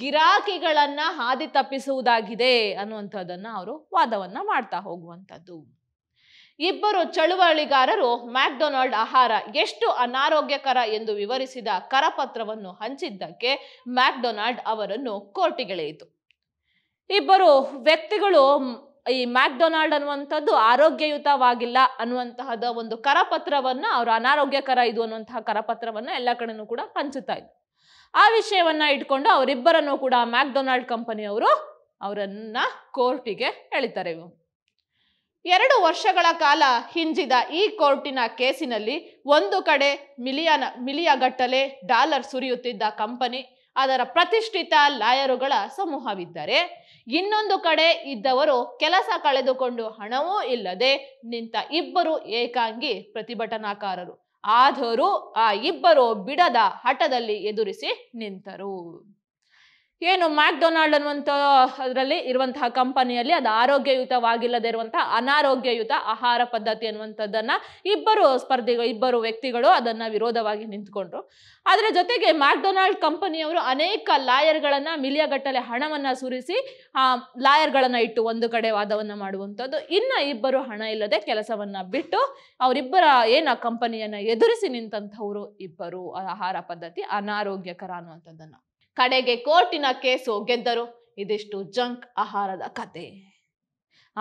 ಗಿರಾಕಿಗಳನ್ನು ಹಾದಿ ತಪ್ಪಿಸುವುದಾಗಿದೆ ಅನ್ನುವಂಥದ್ದನ್ನು ಅವರು ವಾದವನ್ನ ಮಾಡ್ತಾ ಹೋಗುವಂಥದ್ದು ಇಬ್ಬರು ಚಳುವಳಿಗಾರರು ಮ್ಯಾಕ್ಡೊನಾಲ್ಡ್ ಆಹಾರ ಎಷ್ಟು ಅನಾರೋಗ್ಯಕರ ಎಂದು ವಿವರಿಸಿದ ಕರಪತ್ರವನ್ನು ಹಂಚಿದ್ದಕ್ಕೆ ಮ್ಯಾಕ್ಡೊನಾಲ್ಡ್ ಅವರನ್ನು ಕೋರ್ಟಿಗೆಳೆಯಿತು ಇಬ್ಬರು ವ್ಯಕ್ತಿಗಳು ಈ ಮ್ಯಾಕ್ಡೊನಾಲ್ಡ್ ಅನ್ನುವಂಥದ್ದು ಆರೋಗ್ಯಯುತವಾಗಿಲ್ಲ ಅನ್ನುವಂತಹದ ಒಂದು ಕರಪತ್ರವನ್ನು ಅವರು ಅನಾರೋಗ್ಯಕರ ಇದು ಅನ್ನುವಂತಹ ಕರಪತ್ರವನ್ನು ಎಲ್ಲ ಕಡೆಯೂ ಕೂಡ ಹಂಚುತ್ತಾ ಇದ್ದರು ಆ ವಿಷಯವನ್ನ ಇಟ್ಕೊಂಡು ಅವರಿಬ್ಬರನ್ನು ಕೂಡ ಮ್ಯಾಕ್ಡೊನಾಲ್ಡ್ ಕಂಪನಿಯವರು ಅವರನ್ನು ಕೋರ್ಟಿಗೆ ಎಳಿತಾರೆ ಇವರು ಎರಡು ವರ್ಷಗಳ ಕಾಲ ಹಿಂಜಿದ ಈ ಕೋರ್ಟಿನ ಕೇಸಿನಲ್ಲಿ ಒಂದು ಕಡೆ ಮಿಲಿಯನ ಮಿಲಿಯಗಟ್ಟಲೆ ಡಾಲರ್ ಸುರಿಯುತ್ತಿದ್ದ ಕಂಪನಿ ಅದರ ಪ್ರತಿಷ್ಠಿತ ಲಾಯರುಗಳ ಸಮೂಹವಿದ್ದರೆ ಇನ್ನೊಂದು ಕಡೆ ಇದ್ದವರು ಕೆಲಸ ಕಳೆದುಕೊಂಡು ಹಣವೂ ಇಲ್ಲದೆ ನಿಂತ ಇಬ್ಬರು ಏಕಾಂಗಿ ಪ್ರತಿಭಟನಾಕಾರರು ಆದರೂ ಆ ಇಬ್ಬರು ಬಿಡದ ಹಠದಲ್ಲಿ ಎದುರಿಸಿ ನಿಂತರು ಏನು ಮ್ಯಾಕ್ಡೊನಾಲ್ಡ್ ಅನ್ನುವಂಥ ಅದರಲ್ಲಿ ಇರುವಂತಹ ಕಂಪನಿಯಲ್ಲಿ ಅದು ಆರೋಗ್ಯಯುತವಾಗಿಲ್ಲದೆ ಇರುವಂತಹ ಅನಾರೋಗ್ಯಯುತ ಆಹಾರ ಪದ್ಧತಿ ಅನ್ನುವಂಥದ್ದನ್ನ ಇಬ್ಬರು ಸ್ಪರ್ಧಿಗಳು ಇಬ್ಬರು ವ್ಯಕ್ತಿಗಳು ಅದನ್ನ ವಿರೋಧವಾಗಿ ನಿಂತ್ಕೊಂಡ್ರು ಅದರ ಜೊತೆಗೆ ಮ್ಯಾಕ್ಡೊನಾಲ್ಡ್ ಕಂಪನಿಯವರು ಅನೇಕ ಲಾಯರ್ಗಳನ್ನ ಮಿಲಿಯಗಟ್ಟಲೆ ಹಣವನ್ನ ಸುರಿಸಿ ಆ ಲಾಯರ್ಗಳನ್ನ ಇಟ್ಟು ಒಂದು ಕಡೆ ವಾದವನ್ನ ಮಾಡುವಂಥದ್ದು ಇನ್ನ ಇಬ್ಬರು ಹಣ ಇಲ್ಲದೆ ಕೆಲಸವನ್ನ ಬಿಟ್ಟು ಅವರಿಬ್ಬರ ಏನು ಕಂಪನಿಯನ್ನ ಎದುರಿಸಿ ನಿಂತಂಥವ್ರು ಇಬ್ಬರು ಆಹಾರ ಪದ್ಧತಿ ಅನಾರೋಗ್ಯಕರ ಅನ್ನುವಂಥದ್ದನ್ನು ಕಡೆಗೆ ಕೋರ್ಟಿನ ಕೇಸು ಗೆದ್ದರು ಇದಿಷ್ಟು ಜಂಕ್ ಆಹಾರದ ಕತೆ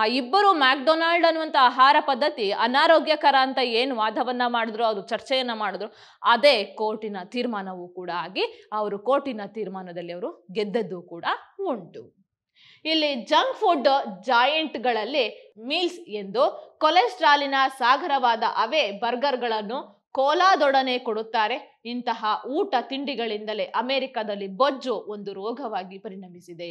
ಆ ಇಬ್ಬರು ಮ್ಯಾಕ್ಡೊನಾಲ್ಡ್ ಅನ್ನುವಂಥ ಆಹಾರ ಪದ್ಧತಿ ಅನಾರೋಗ್ಯಕರ ಅಂತ ಏನು ವಾದವನ್ನ ಮಾಡಿದ್ರು ಅವರು ಚರ್ಚೆಯನ್ನ ಮಾಡಿದ್ರು ಅದೇ ಕೋರ್ಟಿನ ತೀರ್ಮಾನವೂ ಕೂಡ ಆಗಿ ಅವರು ಕೋರ್ಟಿನ ತೀರ್ಮಾನದಲ್ಲಿ ಅವರು ಗೆದ್ದದ್ದು ಕೂಡ ಉಂಟು ಇಲ್ಲಿ ಜಂಕ್ ಫುಡ್ ಜಾಯಿಂಟ್ಗಳಲ್ಲಿ ಮೀಲ್ಸ್ ಎಂದು ಕೊಲೆಸ್ಟ್ರಾಲಿನ ಸಾಗರವಾದ ಅವೇ ಬರ್ಗರ್ಗಳನ್ನು ಕೋಲಾದೊಡನೆ ಕೊಡುತ್ತಾರೆ ಇಂತಹ ಊಟ ತಿಂಡಿಗಳಿಂದಲೇ ಅಮೆರಿಕದಲ್ಲಿ ಬೊಜ್ಜು ಒಂದು ರೋಗವಾಗಿ ಪರಿಣಮಿಸಿದೆ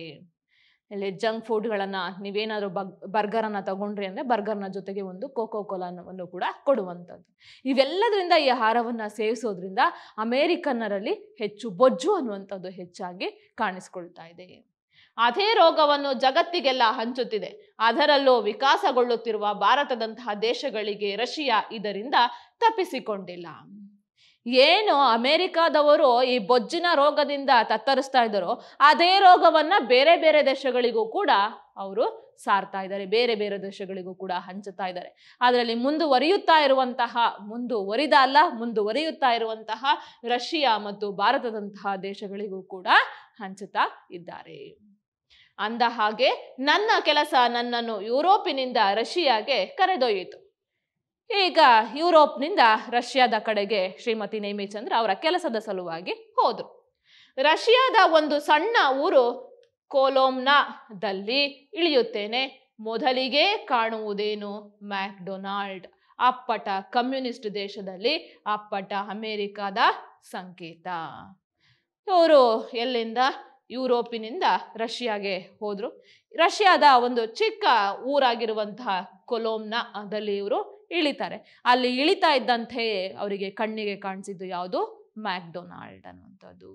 ಇಲ್ಲಿ ಜಂಕ್ ಫುಡ್ಗಳನ್ನು ನೀವೇನಾದರೂ ಬಗ್ ಬರ್ಗರನ್ನ ತಗೊಂಡ್ರಿ ಅಂದ್ರೆ ಬರ್ಗರ್ನ ಜೊತೆಗೆ ಒಂದು ಕೋಕೋ ಕೋಲಾವನ್ನು ಕೂಡ ಕೊಡುವಂಥದ್ದು ಇವೆಲ್ಲದರಿಂದ ಈ ಆಹಾರವನ್ನು ಸೇವಿಸೋದ್ರಿಂದ ಅಮೇರಿಕನ್ನರಲ್ಲಿ ಹೆಚ್ಚು ಬೊಜ್ಜು ಅನ್ನುವಂಥದ್ದು ಹೆಚ್ಚಾಗಿ ಕಾಣಿಸ್ಕೊಳ್ತಾ ಇದೆ ಅದೇ ರೋಗವನ್ನು ಜಗತ್ತಿಗೆಲ್ಲ ಹಂಚುತ್ತಿದೆ ಅದರಲ್ಲೂ ವಿಕಾಸಗೊಳ್ಳುತ್ತಿರುವ ಭಾರತದಂತಹ ದೇಶಗಳಿಗೆ ರಶಿಯಾ ಇದರಿಂದ ತಪ್ಪಿಸಿಕೊಂಡಿಲ್ಲ ಏನು ಅಮೆರಿಕಾದವರು ಈ ಬೊಜ್ಜಿನ ರೋಗದಿಂದ ತತ್ತರಿಸ್ತಾ ಇದ್ದಾರೋ ಅದೇ ರೋಗವನ್ನ ಬೇರೆ ಬೇರೆ ದೇಶಗಳಿಗೂ ಕೂಡ ಅವರು ಸಾರ್ತಾ ಇದ್ದಾರೆ ಬೇರೆ ಬೇರೆ ದೇಶಗಳಿಗೂ ಕೂಡ ಹಂಚುತ್ತಾ ಇದ್ದಾರೆ ಅದರಲ್ಲಿ ಮುಂದುವರಿಯುತ್ತಾ ಇರುವಂತಹ ಮುಂದುವರಿದ ಅಲ್ಲ ಮುಂದುವರಿಯುತ್ತಾ ಇರುವಂತಹ ರಷ್ಯಾ ಮತ್ತು ಭಾರತದಂತಹ ದೇಶಗಳಿಗೂ ಕೂಡ ಹಂಚುತ್ತಾ ಇದ್ದಾರೆ ಅಂದ ಹಾಗೆ ನನ್ನ ಕೆಲಸ ನನ್ನನ್ನು ಯುರೋಪಿನಿಂದ ರಷ್ಯಾಗೆ ಕರೆದೊಯ್ಯಿತು ಈಗ ಯುರೋಪ್ನಿಂದ ರಷ್ಯಾದ ಕಡೆಗೆ ಶ್ರೀಮತಿ ನೇಮಿಚಂದ್ರ ಅವರ ಕೆಲಸದ ಸಲುವಾಗಿ ಹೋದರು ರಷ್ಯಾದ ಒಂದು ಸಣ್ಣ ಊರು ಕೋಲೋಮ್ನಾದಲ್ಲಿ ಇಳಿಯುತ್ತೇನೆ ಮೊದಲಿಗೆ ಕಾಣುವುದೇನು ಮ್ಯಾಕ್ಡೊನಾಲ್ಡ್ ಅಪ್ಪಟ ಕಮ್ಯುನಿಸ್ಟ್ ದೇಶದಲ್ಲಿ ಅಪ್ಪಟ ಅಮೇರಿಕಾದ ಸಂಕೇತ ಇವರು ಎಲ್ಲಿಂದ ಯುರೋಪಿನಿಂದ ರಷ್ಯಾಗೆ ಹೋದರು ರಷ್ಯಾದ ಒಂದು ಚಿಕ್ಕ ಊರಾಗಿರುವಂತಹ ಅದಲ್ಲಿ ಇವರು ಇಳಿತಾರೆ ಅಲ್ಲಿ ಇಳಿತಾ ಇದ್ದಂತೆಯೇ ಅವರಿಗೆ ಕಣ್ಣಿಗೆ ಕಾಣಿಸಿದ್ದು ಯಾವುದು ಮ್ಯಾಕ್ಡೊನಾಲ್ಡ್ ಅನ್ನುವಂಥದ್ದು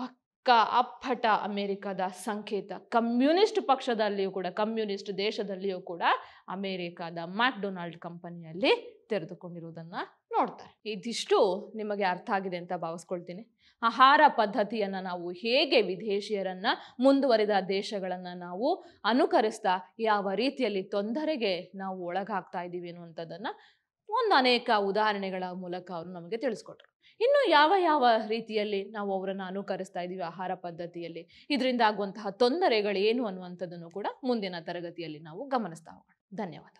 ಪಕ್ಕ ಅಪ್ಪಟ ಅಮೇರಿಕದ ಸಂಕೇತ ಕಮ್ಯುನಿಸ್ಟ್ ಪಕ್ಷದಲ್ಲಿಯೂ ಕೂಡ ಕಮ್ಯುನಿಸ್ಟ್ ದೇಶದಲ್ಲಿಯೂ ಕೂಡ ಅಮೇರಿಕಾದ ಮ್ಯಾಕ್ಡೊನಾಲ್ಡ್ ಕಂಪನಿಯಲ್ಲಿ ತೆರೆದುಕೊಂಡಿರುವುದನ್ನು ನೋಡ್ತಾರೆ ಇದಿಷ್ಟು ನಿಮಗೆ ಅರ್ಥ ಆಗಿದೆ ಅಂತ ಭಾವಿಸ್ಕೊಳ್ತೀನಿ ಆಹಾರ ಪದ್ಧತಿಯನ್ನು ನಾವು ಹೇಗೆ ವಿದೇಶಿಯರನ್ನ ಮುಂದುವರಿದ ದೇಶಗಳನ್ನು ನಾವು ಅನುಕರಿಸ್ತಾ ಯಾವ ರೀತಿಯಲ್ಲಿ ತೊಂದರೆಗೆ ನಾವು ಒಳಗಾಗ್ತಾ ಇದ್ದೀವಿ ಅನ್ನುವಂಥದ್ದನ್ನು ಒಂದು ಅನೇಕ ಉದಾಹರಣೆಗಳ ಮೂಲಕ ಅವರು ನಮಗೆ ತಿಳಿಸ್ಕೊಟ್ರು ಇನ್ನು ಯಾವ ಯಾವ ರೀತಿಯಲ್ಲಿ ನಾವು ಅವರನ್ನು ಅನುಕರಿಸ್ತಾ ಇದ್ದೀವಿ ಆಹಾರ ಪದ್ಧತಿಯಲ್ಲಿ ಇದರಿಂದ ಆಗುವಂತಹ ತೊಂದರೆಗಳು ಏನು ಅನ್ನುವಂಥದ್ದನ್ನು ಕೂಡ ಮುಂದಿನ ತರಗತಿಯಲ್ಲಿ ನಾವು ಗಮನಿಸ್ತಾ ಹೋಗೋಣ ಧನ್ಯವಾದ